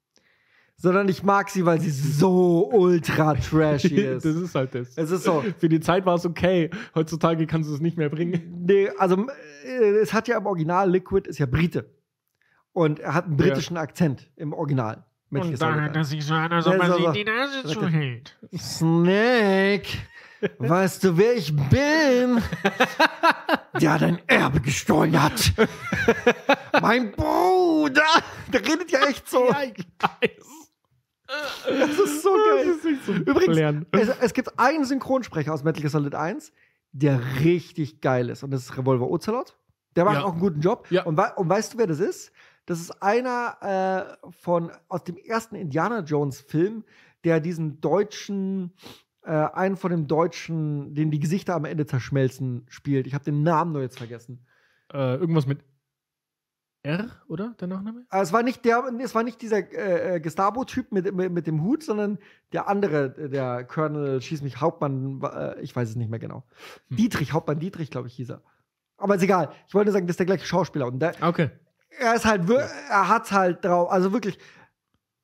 sondern ich mag sie, weil sie so ultra trashy ist. das ist halt das. Es ist so. Für die Zeit war es okay. Heutzutage kannst du es nicht mehr bringen. Nee, also äh, es hat ja im Original Liquid ist ja Brite. Und er hat einen britischen ja. Akzent im Original. Mit Und daher, dass sich so einer so mal so, also die Nase zuhält. Snake, weißt du, wer ich bin? Der dein Erbe gestohlen hat. mein Bruder. Der redet ja echt so. Ja, ich weiß. Das ist so ah, geil. Ist so Übrigens, es, es, gibt einen Synchronsprecher aus Metal Gear Solid 1, der richtig geil ist. Und das ist Revolver Ocelot. Der macht ja. auch einen guten Job. Ja. Und, we und, weißt du, wer das ist? Das ist einer äh, von, aus dem ersten Indiana Jones-Film, der diesen deutschen, äh, einen von dem deutschen, den die Gesichter am Ende zerschmelzen, spielt. Ich habe den Namen nur jetzt vergessen. Äh, irgendwas mit R, oder? Der Nachname? Ah, es war nicht, der, es war nicht dieser äh, äh, Gestapo-Typ mit, mit, mit, dem Hut, sondern der andere, der Colonel, schieß mich, Hauptmann, äh, ich weiß es nicht mehr genau. Hm. Dietrich, Hauptmann Dietrich, glaube ich, hieß er. Aber ist egal. Ich wollte nur sagen, das ist der gleiche Schauspieler. Und der, okay. Er ist halt, er hat halt drauf, also wirklich.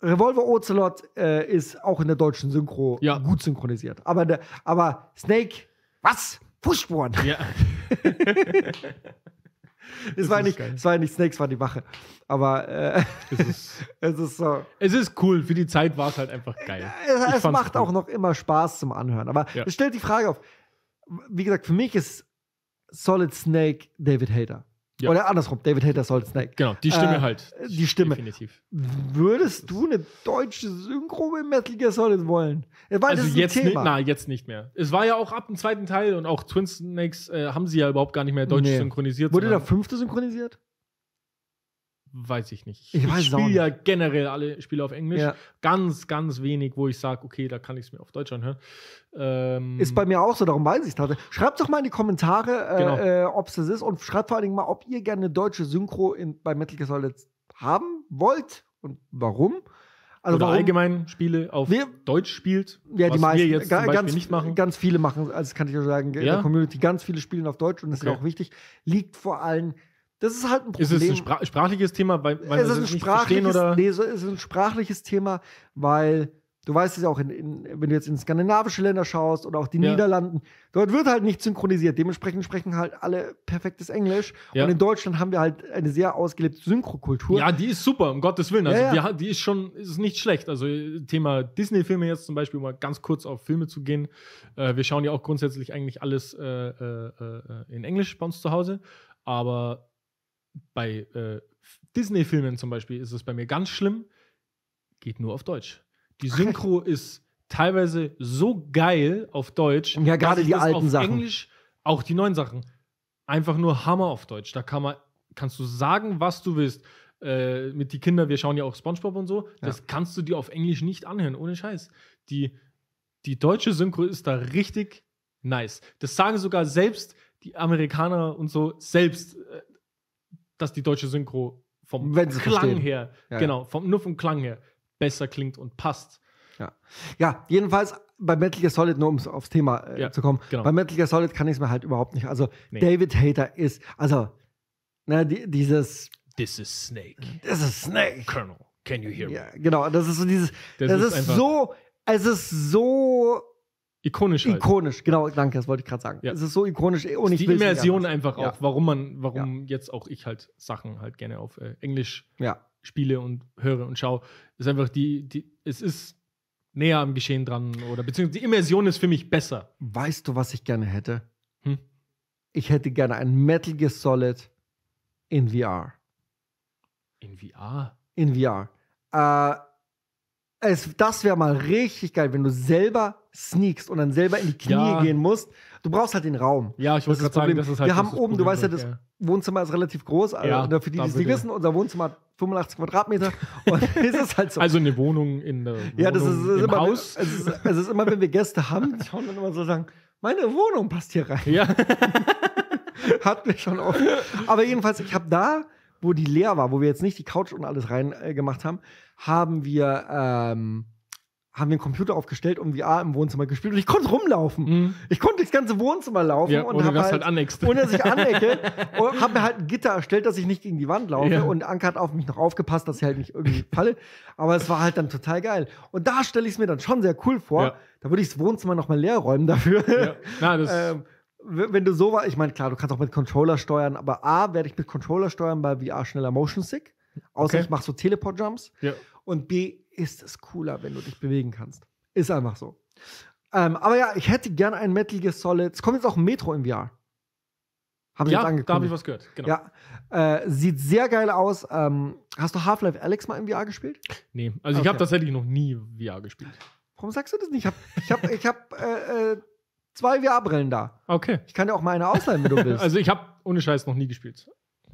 Revolver Ocelot äh, ist auch in der deutschen Synchro ja. gut synchronisiert. Aber, der, aber Snake, was? Fußspuren. Ja. es, war nicht, es war nicht Snakes, war die Wache. Aber äh, es, ist, es ist so. Es ist cool. Für die Zeit war es halt einfach geil. Es, es macht cool. auch noch immer Spaß zum Anhören. Aber ja. es stellt die Frage auf. Wie gesagt, für mich ist Solid Snake David Hater. Ja. Oder andersrum, David Hater soll Snake. Genau, die Stimme äh, halt. Die Stimme. Definitiv. Würdest du eine deutsche Synchro in Metal Gear Solid wollen? Weil also jetzt Thema. nicht, na, jetzt nicht mehr. Es war ja auch ab dem zweiten Teil und auch Twin Snakes äh, haben sie ja überhaupt gar nicht mehr deutsch nee. synchronisiert. Wurde der fünfte synchronisiert? weiß ich nicht. Ich, ich spiele ja generell alle Spiele auf Englisch. Ja. Ganz, ganz wenig, wo ich sage, okay, da kann ich es mir auf Deutsch anhören. Ähm ist bei mir auch so, darum weiß ich es tatsächlich. Schreibt doch mal in die Kommentare, äh, genau. äh, ob es das ist und schreibt vor allen Dingen mal, ob ihr gerne eine deutsche Synchro in, bei Metal Gear Solid haben wollt und warum. Also Oder warum? allgemein Spiele auf wir, Deutsch spielt. Ja, die meisten. Wir jetzt zum ganz, nicht machen. ganz viele machen, also das kann ich ja sagen, ja? in der Community, ganz viele spielen auf Deutsch und das okay. ist ja auch wichtig. Liegt vor allem das ist halt ein Problem. Ist es ein Spra sprachliches Thema? Weil, weil es, ist ein sprachliches, oder? Nee, es ist ein sprachliches Thema, weil du weißt es ja auch, in, in, wenn du jetzt in skandinavische Länder schaust oder auch die ja. Niederlanden, dort wird halt nicht synchronisiert. Dementsprechend sprechen halt alle perfektes Englisch. Ja. Und in Deutschland haben wir halt eine sehr ausgelebte Synchrokultur. Ja, die ist super, um Gottes Willen. Also ja, wir, die ist schon, ist nicht schlecht. Also Thema Disney-Filme jetzt zum Beispiel, um mal ganz kurz auf Filme zu gehen. Äh, wir schauen ja auch grundsätzlich eigentlich alles äh, äh, äh in Englisch bei uns zu Hause. Aber bei äh, Disney-Filmen zum Beispiel ist es bei mir ganz schlimm, geht nur auf Deutsch. Die Synchro ist teilweise so geil auf Deutsch. Ja, gerade die alten auf Sachen. Englisch, auch die neuen Sachen. Einfach nur Hammer auf Deutsch. Da kann man, kannst du sagen, was du willst. Äh, mit die Kinder, wir schauen ja auch Spongebob und so. Ja. Das kannst du dir auf Englisch nicht anhören, ohne Scheiß. Die, die deutsche Synchro ist da richtig nice. Das sagen sogar selbst die Amerikaner und so selbst. Äh, dass die deutsche Synchro vom Klang verstehen. her, ja, genau, vom, nur vom Klang her besser klingt und passt. Ja, ja jedenfalls bei Metal Gear Solid, nur um aufs Thema äh, ja, zu kommen, genau. bei Metal Gear Solid kann ich es mir halt überhaupt nicht. Also nee. David Hater ist, also, ne, die, dieses This is Snake. This is Snake. Colonel, can you hear me? Ja, genau, das ist so dieses, das, das ist, ist so, es ist so Ikonisch. Halt. Ikonisch, genau, danke, das wollte ich gerade sagen. Ja. Es ist so ikonisch und eh, ist Die Immersion einfach auch, warum man, warum jetzt auch ich halt Sachen halt gerne auf äh, Englisch spiele und höre und schaue. Ist einfach die, die, es ist näher am Geschehen dran oder beziehungsweise die Immersion ist für mich besser. Weißt du, was ich gerne hätte? Hm? Ich hätte gerne ein Metal Gear Solid in VR. In VR? In VR. Äh, es, das wäre mal richtig geil, wenn du selber sneakst und dann selber in die Knie ja. gehen musst, du brauchst halt den Raum. Ja, ich wollte gerade sagen, das ist halt Wir haben oben, du weißt ja, das ja. Wohnzimmer ist relativ groß. Also ja, ne, für die, die es nicht wissen, unser Wohnzimmer hat 85 Quadratmeter und es halt so. Also eine Wohnung in der Wohnung, Ja, das ist, ist immer, Haus. Es ist, es ist, immer, wenn wir Gäste haben, die schauen dann immer so sagen, meine Wohnung passt hier rein. Ja. hat mir schon oft. Aber jedenfalls, ich habe da, wo die leer war, wo wir jetzt nicht die Couch und alles rein äh, gemacht haben, haben wir ähm, haben wir einen Computer aufgestellt und VR im Wohnzimmer gespielt und ich konnte rumlaufen. Mhm. Ich konnte das ganze Wohnzimmer laufen ja, und ohne, dass halt, halt ohne dass ich anecke und habe mir halt ein Gitter erstellt, dass ich nicht gegen die Wand laufe ja. und Anka hat auf mich noch aufgepasst, dass ich halt nicht irgendwie falle, aber es war halt dann total geil. Und da stelle ich es mir dann schon sehr cool vor. Ja. Da würde ich das Wohnzimmer nochmal leer räumen dafür. Ja. Na, das ähm, wenn du so war, ich meine, klar, du kannst auch mit Controller steuern, aber A, werde ich mit Controller steuern bei VR schneller Motion Sick, außer okay. ich mache so Teleport Jumps. Ja. Und B, ist es cooler, wenn du dich bewegen kannst. Ist einfach so. Ähm, aber ja, ich hätte gerne ein Metal Gear Solid. Es kommt jetzt auch Metro im VR. Haben ja, da habe ich was gehört. Genau. Ja. Äh, sieht sehr geil aus. Ähm, hast du Half-Life Alex mal im VR gespielt? Nee, also okay. ich habe tatsächlich noch nie VR gespielt. Warum sagst du das nicht? Ich habe ich hab, ich hab, äh, äh zwei VR-Brillen da. Okay. Ich kann dir auch mal eine ausleihen, wenn du willst. also ich habe ohne Scheiß noch nie gespielt.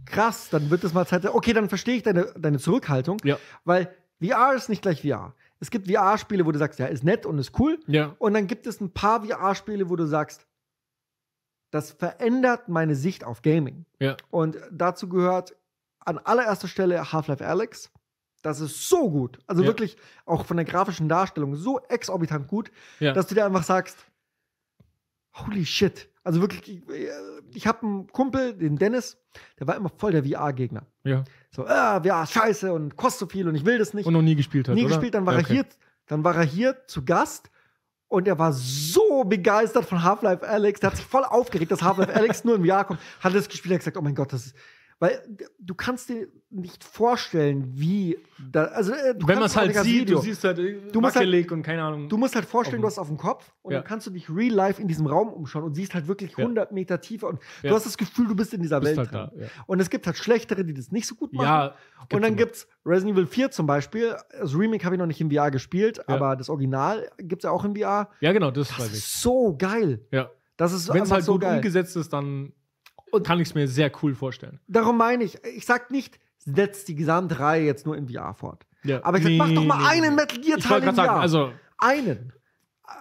Krass, dann wird es mal Zeit. Okay, dann verstehe ich deine, deine Zurückhaltung. Ja. Weil VR ist nicht gleich VR. Es gibt VR-Spiele, wo du sagst, ja, ist nett und ist cool. Ja. Und dann gibt es ein paar VR-Spiele, wo du sagst, das verändert meine Sicht auf Gaming. Ja. Und dazu gehört an allererster Stelle Half-Life Alex. Das ist so gut. Also ja. wirklich auch von der grafischen Darstellung so exorbitant gut, ja. dass du dir einfach sagst, holy shit, also wirklich, ich, äh, ich habe einen Kumpel, den Dennis, der war immer voll der VR-Gegner. Ja. So, ah, VR ist scheiße und kostet so viel und ich will das nicht. Und noch nie gespielt hat. Nie oder? gespielt, dann war, ja, okay. er hier, dann war er hier zu Gast und er war so begeistert von Half-Life Alex. Der hat sich voll aufgeregt, dass Half-Life Alex nur im Jahr kommt. Hat das gespielt und gesagt: Oh mein Gott, das ist, weil äh, du kannst dir nicht vorstellen, wie da, also äh, du wenn man es halt sieht, Video, du siehst halt äh, du musst halt, und keine Ahnung. Du musst halt vorstellen, du hast auf dem Kopf und ja. dann kannst du dich real life in diesem Raum umschauen und siehst halt wirklich ja. 100 Meter tiefer und ja. du hast das Gefühl, du bist in dieser bist Welt halt drin. Da, und es gibt halt schlechtere, die das nicht so gut machen. und dann gibt es Resident Evil 4 zum Beispiel, das also, Remake habe ich noch nicht in VR gespielt, aber das Original gibt es ja auch in VR. Ja, genau, das, das ist so geil. Ja. Das ist Wenn es halt so gut geil. umgesetzt ist, dann und kann ich es mir sehr cool vorstellen. Darum meine ich, ich sag nicht, setzt die gesamte Reihe jetzt nur in VR fort. Ja. Aber ich sag, mach doch mal einen Metal Gear Teil ich im sagen, Also einen.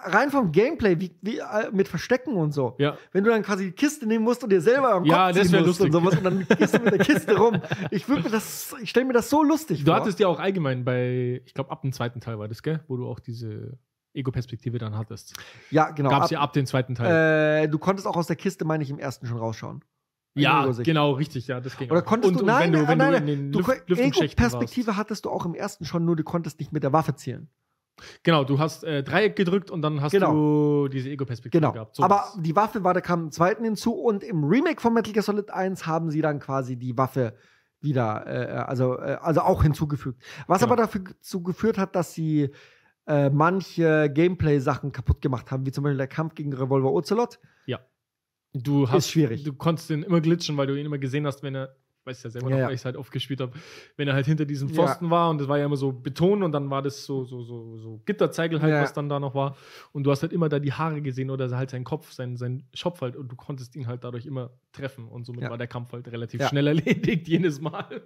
Rein vom Gameplay, wie, wie äh, mit Verstecken und so. Ja. Wenn du dann quasi die Kiste nehmen musst und dir selber am ja, Kopf das ziehen musst und sowas und dann gehst du mit der Kiste rum. Ich ich stelle mir das so lustig du vor. Du hattest ja auch allgemein bei, ich glaube ab dem zweiten Teil war das, gell, wo du auch diese Ego-Perspektive dann hattest. Ja, genau. Gab es ja ab dem zweiten Teil. Äh, du konntest auch aus der Kiste, meine ich, im ersten schon rausschauen. Ja, genau, richtig, ja, das ging. Oder konntest und, du, nein, wenn du, wenn nein, du in den Lüft, Ego-Perspektive warst. hattest du auch im ersten schon, nur du konntest nicht mit der Waffe zielen. Genau, du hast äh, Dreieck gedrückt und dann hast genau. du diese Ego-Perspektive genau. gehabt. So Aber was. die Waffe war, da kam im zweiten hinzu und im Remake von Metal Gear Solid 1 haben sie dann quasi die Waffe wieder, äh, also, äh, also auch hinzugefügt. Was genau. aber dazu geführt hat, dass sie äh, manche Gameplay-Sachen kaputt gemacht haben, wie zum Beispiel der Kampf gegen Revolver Ocelot. Ja du hast, ist schwierig. Du konntest ihn immer glitschen, weil du ihn immer gesehen hast, wenn er, weiß ja selber ja, noch, ja. weil ich es halt oft gespielt habe, wenn er halt hinter diesem Pfosten ja. war und das war ja immer so Beton und dann war das so, so, so, so Gitterzeigel halt, was dann da noch war. Und du hast halt immer da die Haare gesehen oder halt seinen Kopf, seinen, seinen Schopf halt und du konntest ihn halt dadurch immer treffen und somit war der Kampf halt relativ schnell erledigt, jedes Mal.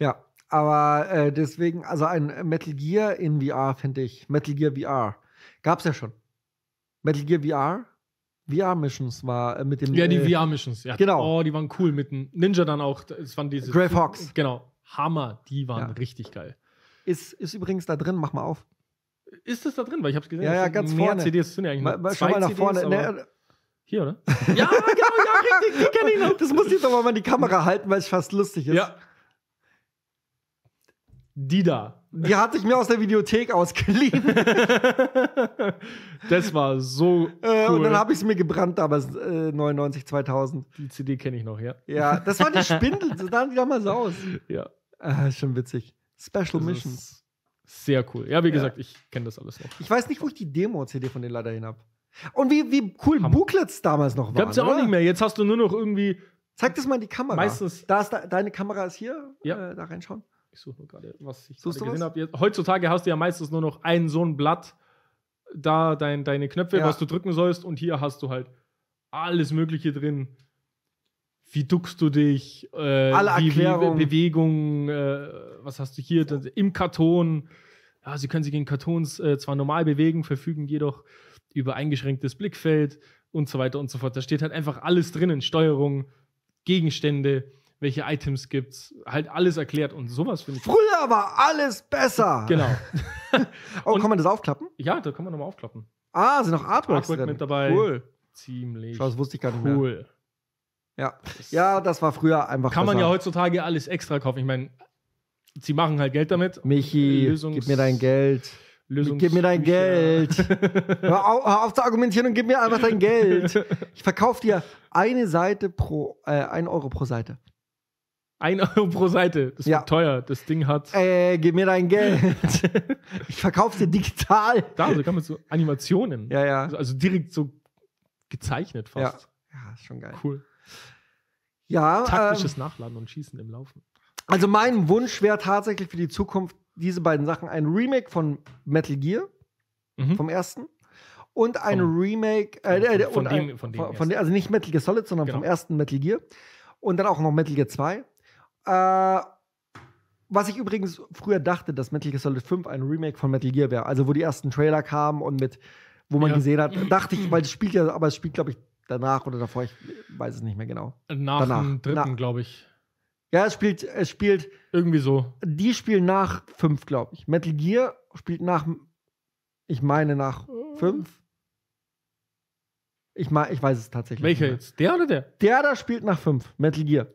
Ja, aber äh, deswegen, also ein Metal Gear in VR finde ich, Metal Gear VR, gab es ja schon. Metal Gear VR VR-Missions war. Äh, mit dem, ja, die äh, VR-Missions, ja. Genau. Oh, die waren cool. Mit dem Ninja dann auch. Es waren diese. Grave Hawks. Genau. Hammer, die waren ja. richtig geil. Ist, ist übrigens da drin, mach mal auf. Ist das da drin? Weil ich hab's gesehen. Ja, ja, ganz mehr vorne. CDs sind ja eigentlich. Mal, mal, mal nach vorne. CDs, äh, hier, oder? ja, genau, ja, richtig. Die kenne ich noch. Das muss ich doch mal in die Kamera halten, weil es fast lustig ist. Ja. Die da. Die hatte ich mir aus der Videothek ausgeliehen. das war so. Cool. Äh, und dann habe ich es mir gebrannt damals, äh, 99, 2000. Die CD kenne ich noch, ja. Ja, das war die Spindel, so sahen damals aus. Ja. Äh, schon witzig. Special das Missions. Sehr cool. Ja, wie ja. gesagt, ich kenne das alles noch. Ich weiß nicht, wo ich die Demo-CD von denen leider hin habe. Und wie, wie cool Hammer. Booklets damals noch waren. Gab's ja auch oder? nicht mehr. Jetzt hast du nur noch irgendwie Zeig das mal in die Kamera. Meistens. Da ist da, deine Kamera ist hier. Ja. Äh, da reinschauen. Ich suche nur gerade, was ich Suchst gesehen habe. Heutzutage hast du ja meistens nur noch ein so ein Blatt, da dein, deine Knöpfe, ja. was du drücken sollst, und hier hast du halt alles Mögliche drin. Wie duckst du dich? Äh, Alle wie, Erklärungen. Wie, Bewegung, äh, was hast du hier? Ja. Im Karton. Ja, sie können sich in Kartons äh, zwar normal bewegen, verfügen jedoch über eingeschränktes Blickfeld und so weiter und so fort. Da steht halt einfach alles drinnen: Steuerung, Gegenstände welche Items gibt's, halt alles erklärt und sowas finde ich. Früher war alles besser! Genau. oh, und, kann man das aufklappen? Ja, da kann man nochmal aufklappen. Ah, sind noch Artworks Artwork drin. mit dabei. Cool. Ziemlich. Schau, das wusste ich gar nicht cool. Mehr. Ja. Das ja, das war früher einfach. Kann besser. man ja heutzutage alles extra kaufen. Ich meine, sie machen halt Geld damit. Michi, Lösungs gib mir dein Geld. Lösungs gib mir dein Geld. hör, auf, hör, auf, zu argumentieren und gib mir einfach dein Geld. Ich verkaufe dir eine Seite pro, äh, ein Euro pro Seite. Ein Euro pro Seite. Das ist ja. teuer. Das Ding hat. Ey, äh, gib mir dein Geld. ich verkaufe dir digital. Da, so also kann man so Animationen. Ja, ja. Also, also direkt so gezeichnet fast. Ja, ja ist schon geil. Cool. Ja. Taktisches ähm, Nachladen und Schießen im Laufen. Also mein Wunsch wäre tatsächlich für die Zukunft diese beiden Sachen: ein Remake von Metal Gear mhm. vom ersten und ein vom, Remake äh, von, äh, äh, von, dem, ein, von, dem, von, dem, also nicht Metal Gear Solid, sondern genau. vom ersten Metal Gear und dann auch noch Metal Gear 2 äh, was ich übrigens früher dachte, dass Metal Gear Solid 5 ein Remake von Metal Gear wäre. Also, wo die ersten Trailer kamen und mit, wo man ja. gesehen hat, dachte ich, weil es spielt ja, aber es spielt, glaube ich, danach oder davor, ich weiß es nicht mehr genau. Nach danach. dem dritten, glaube ich. Ja, es spielt, es spielt. Irgendwie so. Die spielen nach 5, glaube ich. Metal Gear spielt nach, ich meine, nach 5. Ich, mein, ich weiß es tatsächlich. Welcher jetzt? Der oder der? Der da spielt nach 5. Metal Gear.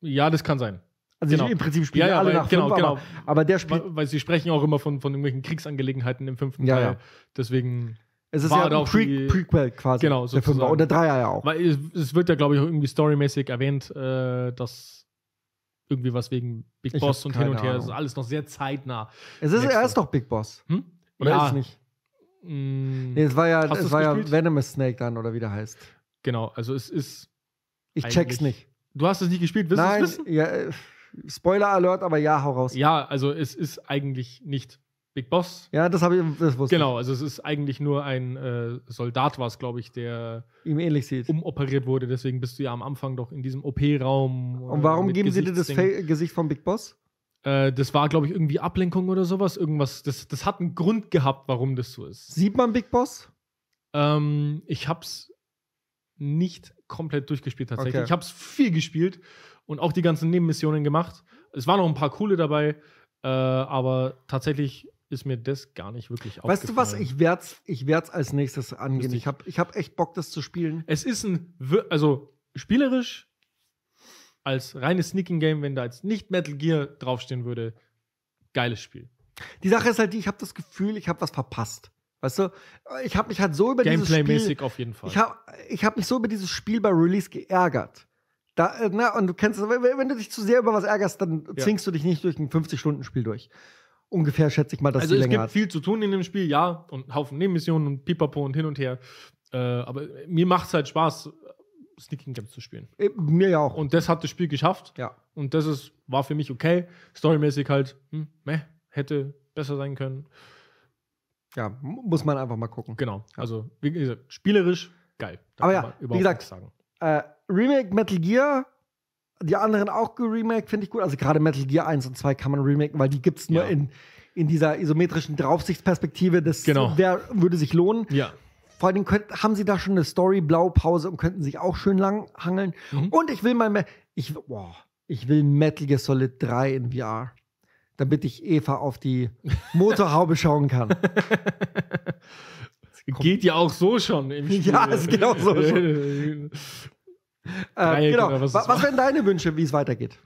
Ja, das kann sein. Also genau. im Prinzip spielen ja, ja, alle weil, nach genau, fünf, genau. Aber, aber, der spielt. Weil, weil sie sprechen auch immer von, von irgendwelchen Kriegsangelegenheiten im fünften ja, Teil. Ja. Deswegen. Es ist ja ein Pre Prequel quasi. Genau, der Fünfer und der Dreier ja auch. Weil es, es wird ja, glaube ich, irgendwie storymäßig erwähnt, äh, dass irgendwie was wegen Big Boss und hin und her. Ahnung. ist alles noch sehr zeitnah. Es ist, er ist doch Big Boss. Hm? Oder ja. ist es nicht? Hm. Nee, es war ja, es war ja Venomous Snake dann, oder wie der heißt. Genau, also es ist. Ich check's nicht. Du hast es nicht gespielt, willst du es wissen? Ja, äh, Spoiler Alert, aber ja, hau raus. Ja, also es ist eigentlich nicht Big Boss. Ja, das habe ich das wusste. Genau, also es ist eigentlich nur ein äh, Soldat, war es, glaube ich, der ihm ähnlich sieht. umoperiert wurde. Deswegen bist du ja am Anfang doch in diesem OP-Raum. Äh, Und warum geben sie dir das Fe Gesicht von Big Boss? Äh, das war, glaube ich, irgendwie Ablenkung oder sowas. Irgendwas. Das, das hat einen Grund gehabt, warum das so ist. Sieht man Big Boss? Ähm, ich hab's nicht komplett durchgespielt tatsächlich. Okay. Ich habe es viel gespielt und auch die ganzen Nebenmissionen gemacht. Es waren noch ein paar coole dabei, äh, aber tatsächlich ist mir das gar nicht wirklich weißt aufgefallen. Weißt du was, ich werde es ich werd's als nächstes angehen. Ich habe ich hab echt Bock, das zu spielen. Es ist ein, also spielerisch als reines Sneaking Game, wenn da jetzt nicht Metal Gear draufstehen würde, geiles Spiel. Die Sache ist halt die, ich habe das Gefühl, ich habe was verpasst. Weißt du, ich habe mich halt so über dieses Spiel. auf jeden Fall. Ich habe ich hab mich so über dieses Spiel bei Release geärgert. Da, äh, na, und du kennst es, wenn du dich zu sehr über was ärgerst, dann ja. zwingst du dich nicht durch ein 50-Stunden-Spiel durch. Ungefähr schätze ich mal, dass also die es gibt hat. viel zu tun in dem Spiel, ja, und Haufen Nebenmissionen und Pipapo und hin und her. Äh, aber mir macht es halt Spaß, Sneaking Games zu spielen. Äh, mir ja auch. Und das hat das Spiel geschafft. Ja. Und das ist, war für mich okay. Storymäßig halt, hm, meh, hätte besser sein können. Ja, muss man einfach mal gucken. Genau. Also, wie gesagt, spielerisch geil. Das Aber ja, wie gesagt, sagen. Äh, Remake Metal Gear, die anderen auch geremake, finde ich gut. Also gerade Metal Gear 1 und 2 kann man remaken, weil die gibt es nur ja. in, in dieser isometrischen Draufsichtsperspektive. Das genau. wär, würde sich lohnen. Ja. Vor allem könnt, haben sie da schon eine Story-Blaupause und könnten sich auch schön lang hangeln. Mhm. Und ich will mal mehr. Ich, oh, ich will Metal Gear Solid 3 in VR damit ich Eva auf die Motorhaube schauen kann. Geht ja auch so schon im Spiel. Ja, es geht auch so schon. äh, genau. Was, was, was wären deine Wünsche, wie es weitergeht?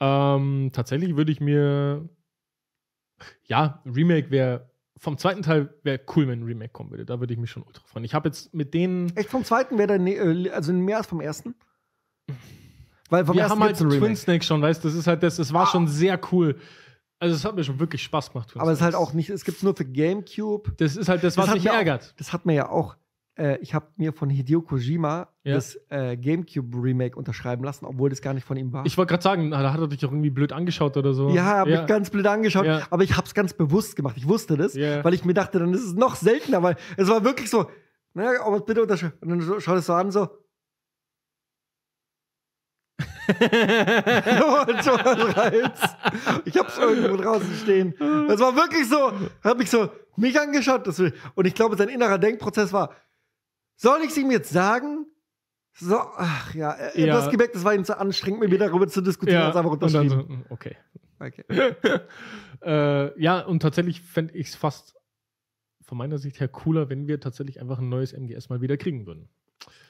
Ähm, tatsächlich würde ich mir. Ja, Remake wäre. Vom zweiten Teil wäre cool, wenn ein Remake kommen würde. Da würde ich mich schon ultra freuen. Ich habe jetzt mit denen. Echt vom zweiten wäre ne-, dann. Äh, also mehr als vom ersten? Weil vom wir haben halt Twin Snake schon, weißt du, das ist halt das, es war ah. schon sehr cool. Also es hat mir schon wirklich Spaß gemacht. Twin aber Snakes. es ist halt auch nicht, es gibt es nur für Gamecube. Das ist halt das, was das mich ärgert. Auch, das hat mir ja auch, äh, ich habe mir von Hideo Kojima ja. das äh, Gamecube Remake unterschreiben lassen, obwohl das gar nicht von ihm war. Ich wollte gerade sagen, da hat er dich doch irgendwie blöd angeschaut oder so. Ja, habe ja. ich ganz blöd angeschaut, ja. aber ich habe es ganz bewusst gemacht. Ich wusste das, weil ich mir dachte, dann ist es noch seltener, weil es war wirklich so, naja, ne, aber bitte unterschreiben. Und dann schaut es so an, so, ich hab's irgendwo draußen stehen. Das war wirklich so, hat mich so, mich angeschaut. Das, und ich glaube, sein innerer Denkprozess war, soll ich es ihm jetzt sagen? So, ach ja, ja. das gemerkt, das war ihm zu anstrengend, mit mir darüber zu diskutieren, ja, einfach unterschrieben. Und dann so, hm, okay. okay. äh, ja, und tatsächlich fände ich es fast von meiner Sicht her cooler, wenn wir tatsächlich einfach ein neues MGS mal wieder kriegen würden.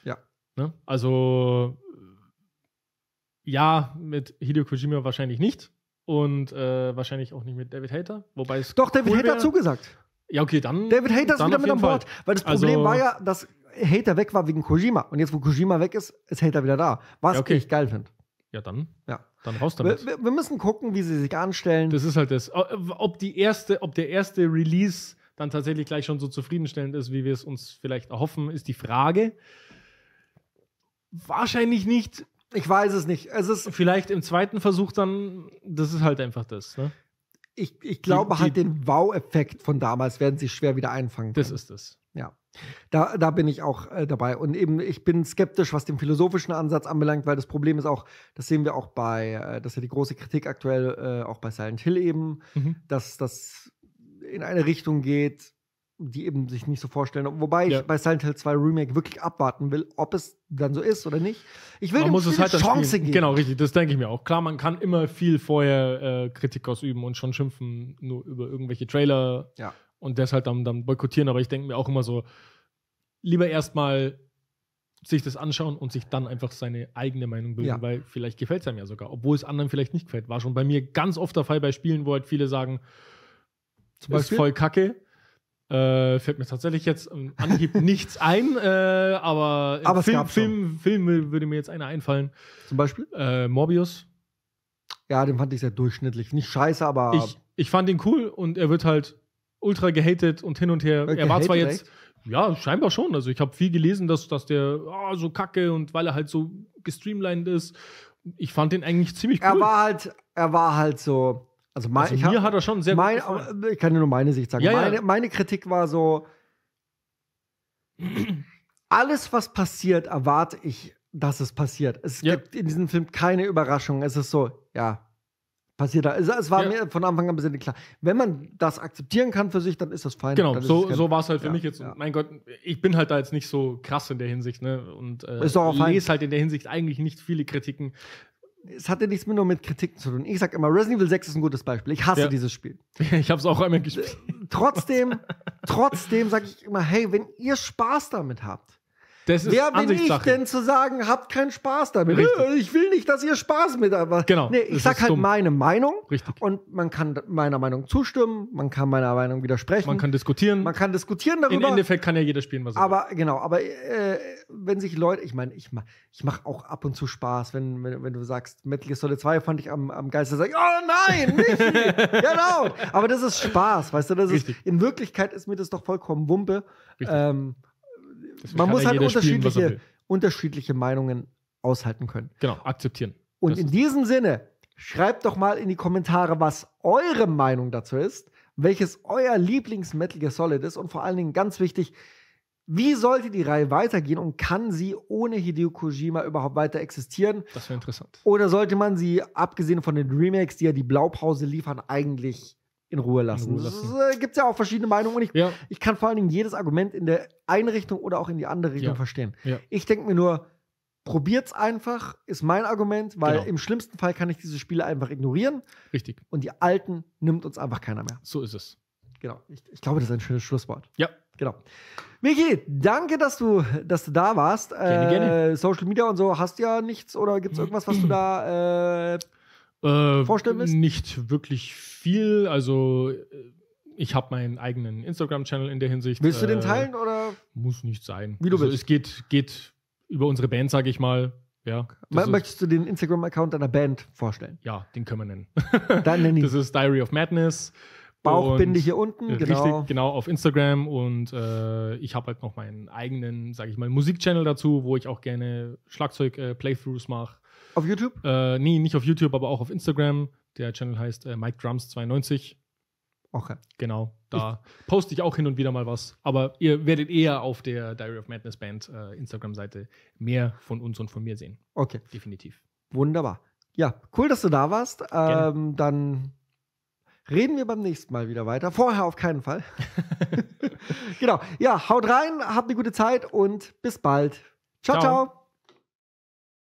Ja. Ne? Also ja, mit Hideo Kojima wahrscheinlich nicht. Und äh, wahrscheinlich auch nicht mit David Hater. Wobei es Doch, David cool Hater hat zugesagt. Ja, okay, dann. David Hater ist wieder mit an Bord. Fall. Weil das also Problem also, war ja, dass Hater weg war wegen Kojima. Und jetzt, wo Kojima weg ist, ist Hater wieder da. Was ja, okay. ich geil finde. Ja, dann. Ja. Dann raus damit. Wir, wir, müssen gucken, wie sie sich anstellen. Das ist halt das. Äh, ob, die erste, ob der erste Release dann tatsächlich gleich schon so zufriedenstellend ist, wie wir es uns vielleicht erhoffen, ist die Frage. Wahrscheinlich nicht. Ich weiß es nicht. Es ist Vielleicht im zweiten Versuch dann, das ist halt einfach das. Ne? Ich, ich glaube die, halt die, halt, den Wow-Effekt von damals werden sie schwer wieder einfangen können. Das ist es. Ja. Da, da bin ich auch äh, dabei. Und eben, ich bin skeptisch, was den philosophischen Ansatz anbelangt, weil das Problem ist auch, das sehen wir auch bei, äh, das ist ja die große Kritik aktuell äh, auch bei Silent Hill eben, mhm. dass das in eine Richtung geht, die eben sich nicht so vorstellen. Wobei ja. ich bei Silent Hill 2 Remake wirklich abwarten will, ob es dann so ist oder nicht. Ich will man muss es halt Chance spielen. geben. Genau, richtig, das denke ich mir auch. Klar, man kann immer viel vorher äh, Kritik ausüben und schon schimpfen, nur über irgendwelche Trailer ja. und deshalb dann, dann boykottieren. Aber ich denke mir auch immer so, lieber erstmal sich das anschauen und sich dann einfach seine eigene Meinung bilden, ja. weil vielleicht gefällt es einem ja sogar, obwohl es anderen vielleicht nicht gefällt. War schon bei mir ganz oft der Fall bei Spielen, wo halt viele sagen, Zum Beispiel? ist voll kacke. Äh, fällt mir tatsächlich jetzt im Anhieb nichts ein, äh, aber, aber Film, Film, Film, würde mir jetzt einer einfallen. Zum Beispiel? Äh, Morbius. Ja, den fand ich sehr durchschnittlich. Nicht scheiße, aber. Ich, ich fand ihn cool und er wird halt ultra gehatet und hin und her. er war zwar jetzt. Echt? Ja, scheinbar schon. Also ich habe viel gelesen, dass, dass der oh, so kacke und weil er halt so gestreamlined ist. Ich fand den eigentlich ziemlich cool. Er war halt, er war halt so also, also, mein, also mir hab, hat er schon sehr mein, gut Ich kann dir nur meine Sicht sagen. Ja, meine, ja. meine Kritik war so, alles, was passiert, erwarte ich, dass es passiert. Es ja. gibt in diesem Film keine Überraschung. Es ist so, ja, passiert da. Es, es war ja. mir von Anfang an ein bisschen klar. Wenn man das akzeptieren kann für sich, dann ist das fein. Genau, so, so war es halt für ja, mich jetzt. Mein Gott, ich bin halt da jetzt nicht so krass in der Hinsicht, ne? Und äh, ist doch auch fein. lese halt in der Hinsicht eigentlich nicht viele Kritiken es hatte nichts mehr nur mit Kritiken zu tun. Ich sag immer, Resident Evil 6 ist ein gutes Beispiel. Ich hasse ja. dieses Spiel. Ich habe es auch einmal gespielt. Trotzdem, trotzdem sage ich immer, hey, wenn ihr Spaß damit habt, das ist Wer bin ich denn zu sagen, habt keinen Spaß damit? Richtig. Äh, ich will nicht, dass ihr Spaß mit habt. Genau. Nee, ich sag halt dumm. meine Meinung. Richtig. Und man kann meiner Meinung zustimmen, man kann meiner Meinung widersprechen. Man kann diskutieren. Man kann diskutieren darüber. Im Endeffekt kann ja jeder spielen, was er Aber genau, aber äh, wenn sich Leute, ich meine, ich, mach, ich mache auch ab und zu Spaß, wenn, wenn, wenn du sagst, Metal Gear Solid 2 fand ich am, am Geister, sag ich, oh nein, nicht! genau! Aber das ist Spaß, weißt du, das ist, in Wirklichkeit ist mir das doch vollkommen Wumpe. Ähm, man muss halt unterschiedliche, spielen, unterschiedliche Meinungen aushalten können. Genau, akzeptieren. Und das in diesem Sinne, schreibt doch mal in die Kommentare, was eure Meinung dazu ist, welches euer Lieblings-Metal Gear Solid ist und vor allen Dingen ganz wichtig, wie sollte die Reihe weitergehen und kann sie ohne Hideo Kojima überhaupt weiter existieren? Das wäre interessant. Oder sollte man sie, abgesehen von den Remakes, die ja die Blaupause liefern, eigentlich in Ruhe lassen. In Das, äh, gibt ja auch verschiedene Meinungen und ich, ja. ich kann vor allen Dingen jedes Argument in der einen Richtung oder auch in die andere Richtung ja. verstehen. Ja. Ich denke mir nur, probiert's einfach, ist mein Argument, weil genau. im schlimmsten Fall kann ich diese Spiele einfach ignorieren. Richtig. Und die alten nimmt uns einfach keiner mehr. So ist es. Genau. Ich, ich glaube, das ist ein schönes Schlusswort. Ja. Genau. Micky, danke, dass du, dass du da warst. Gerne, äh, gerne. Social Media und so, hast du ja nichts oder gibt es irgendwas, was du da äh, äh, Vorstellen willst? Nicht wirklich viel. Also äh, ich habe meinen eigenen Instagram-Channel in der Hinsicht. Willst du den äh, teilen oder? Muss nicht sein. Wie du also willst. Es geht, geht über unsere Band, sage ich mal. Ja, Möchtest du den Instagram-Account deiner Band vorstellen? Ja, den können wir nennen. Dann nenne ich. Das ist Diary of Madness. Bauchbinde hier unten, äh, genau. richtig, genau. genau, auf Instagram. Und äh, ich habe halt noch meinen eigenen, sage ich mal, Musik-Channel dazu, wo ich auch gerne Schlagzeug-Playthroughs mache. Auf YouTube? Äh, nee, nicht auf YouTube, aber auch auf Instagram. Der Channel heißt äh, Mike Drums 92. Okay. Genau, da ich poste ich auch hin und wieder mal was. Aber ihr werdet eher auf der Diary of Madness Band äh, Instagram-Seite mehr von uns und von mir sehen. Okay. Definitiv. Wunderbar. Ja, cool, dass du da warst. Ähm, dann reden wir beim nächsten Mal wieder weiter. Vorher auf keinen Fall. genau. Ja, haut rein, habt eine gute Zeit und bis bald. ciao. ciao. ciao.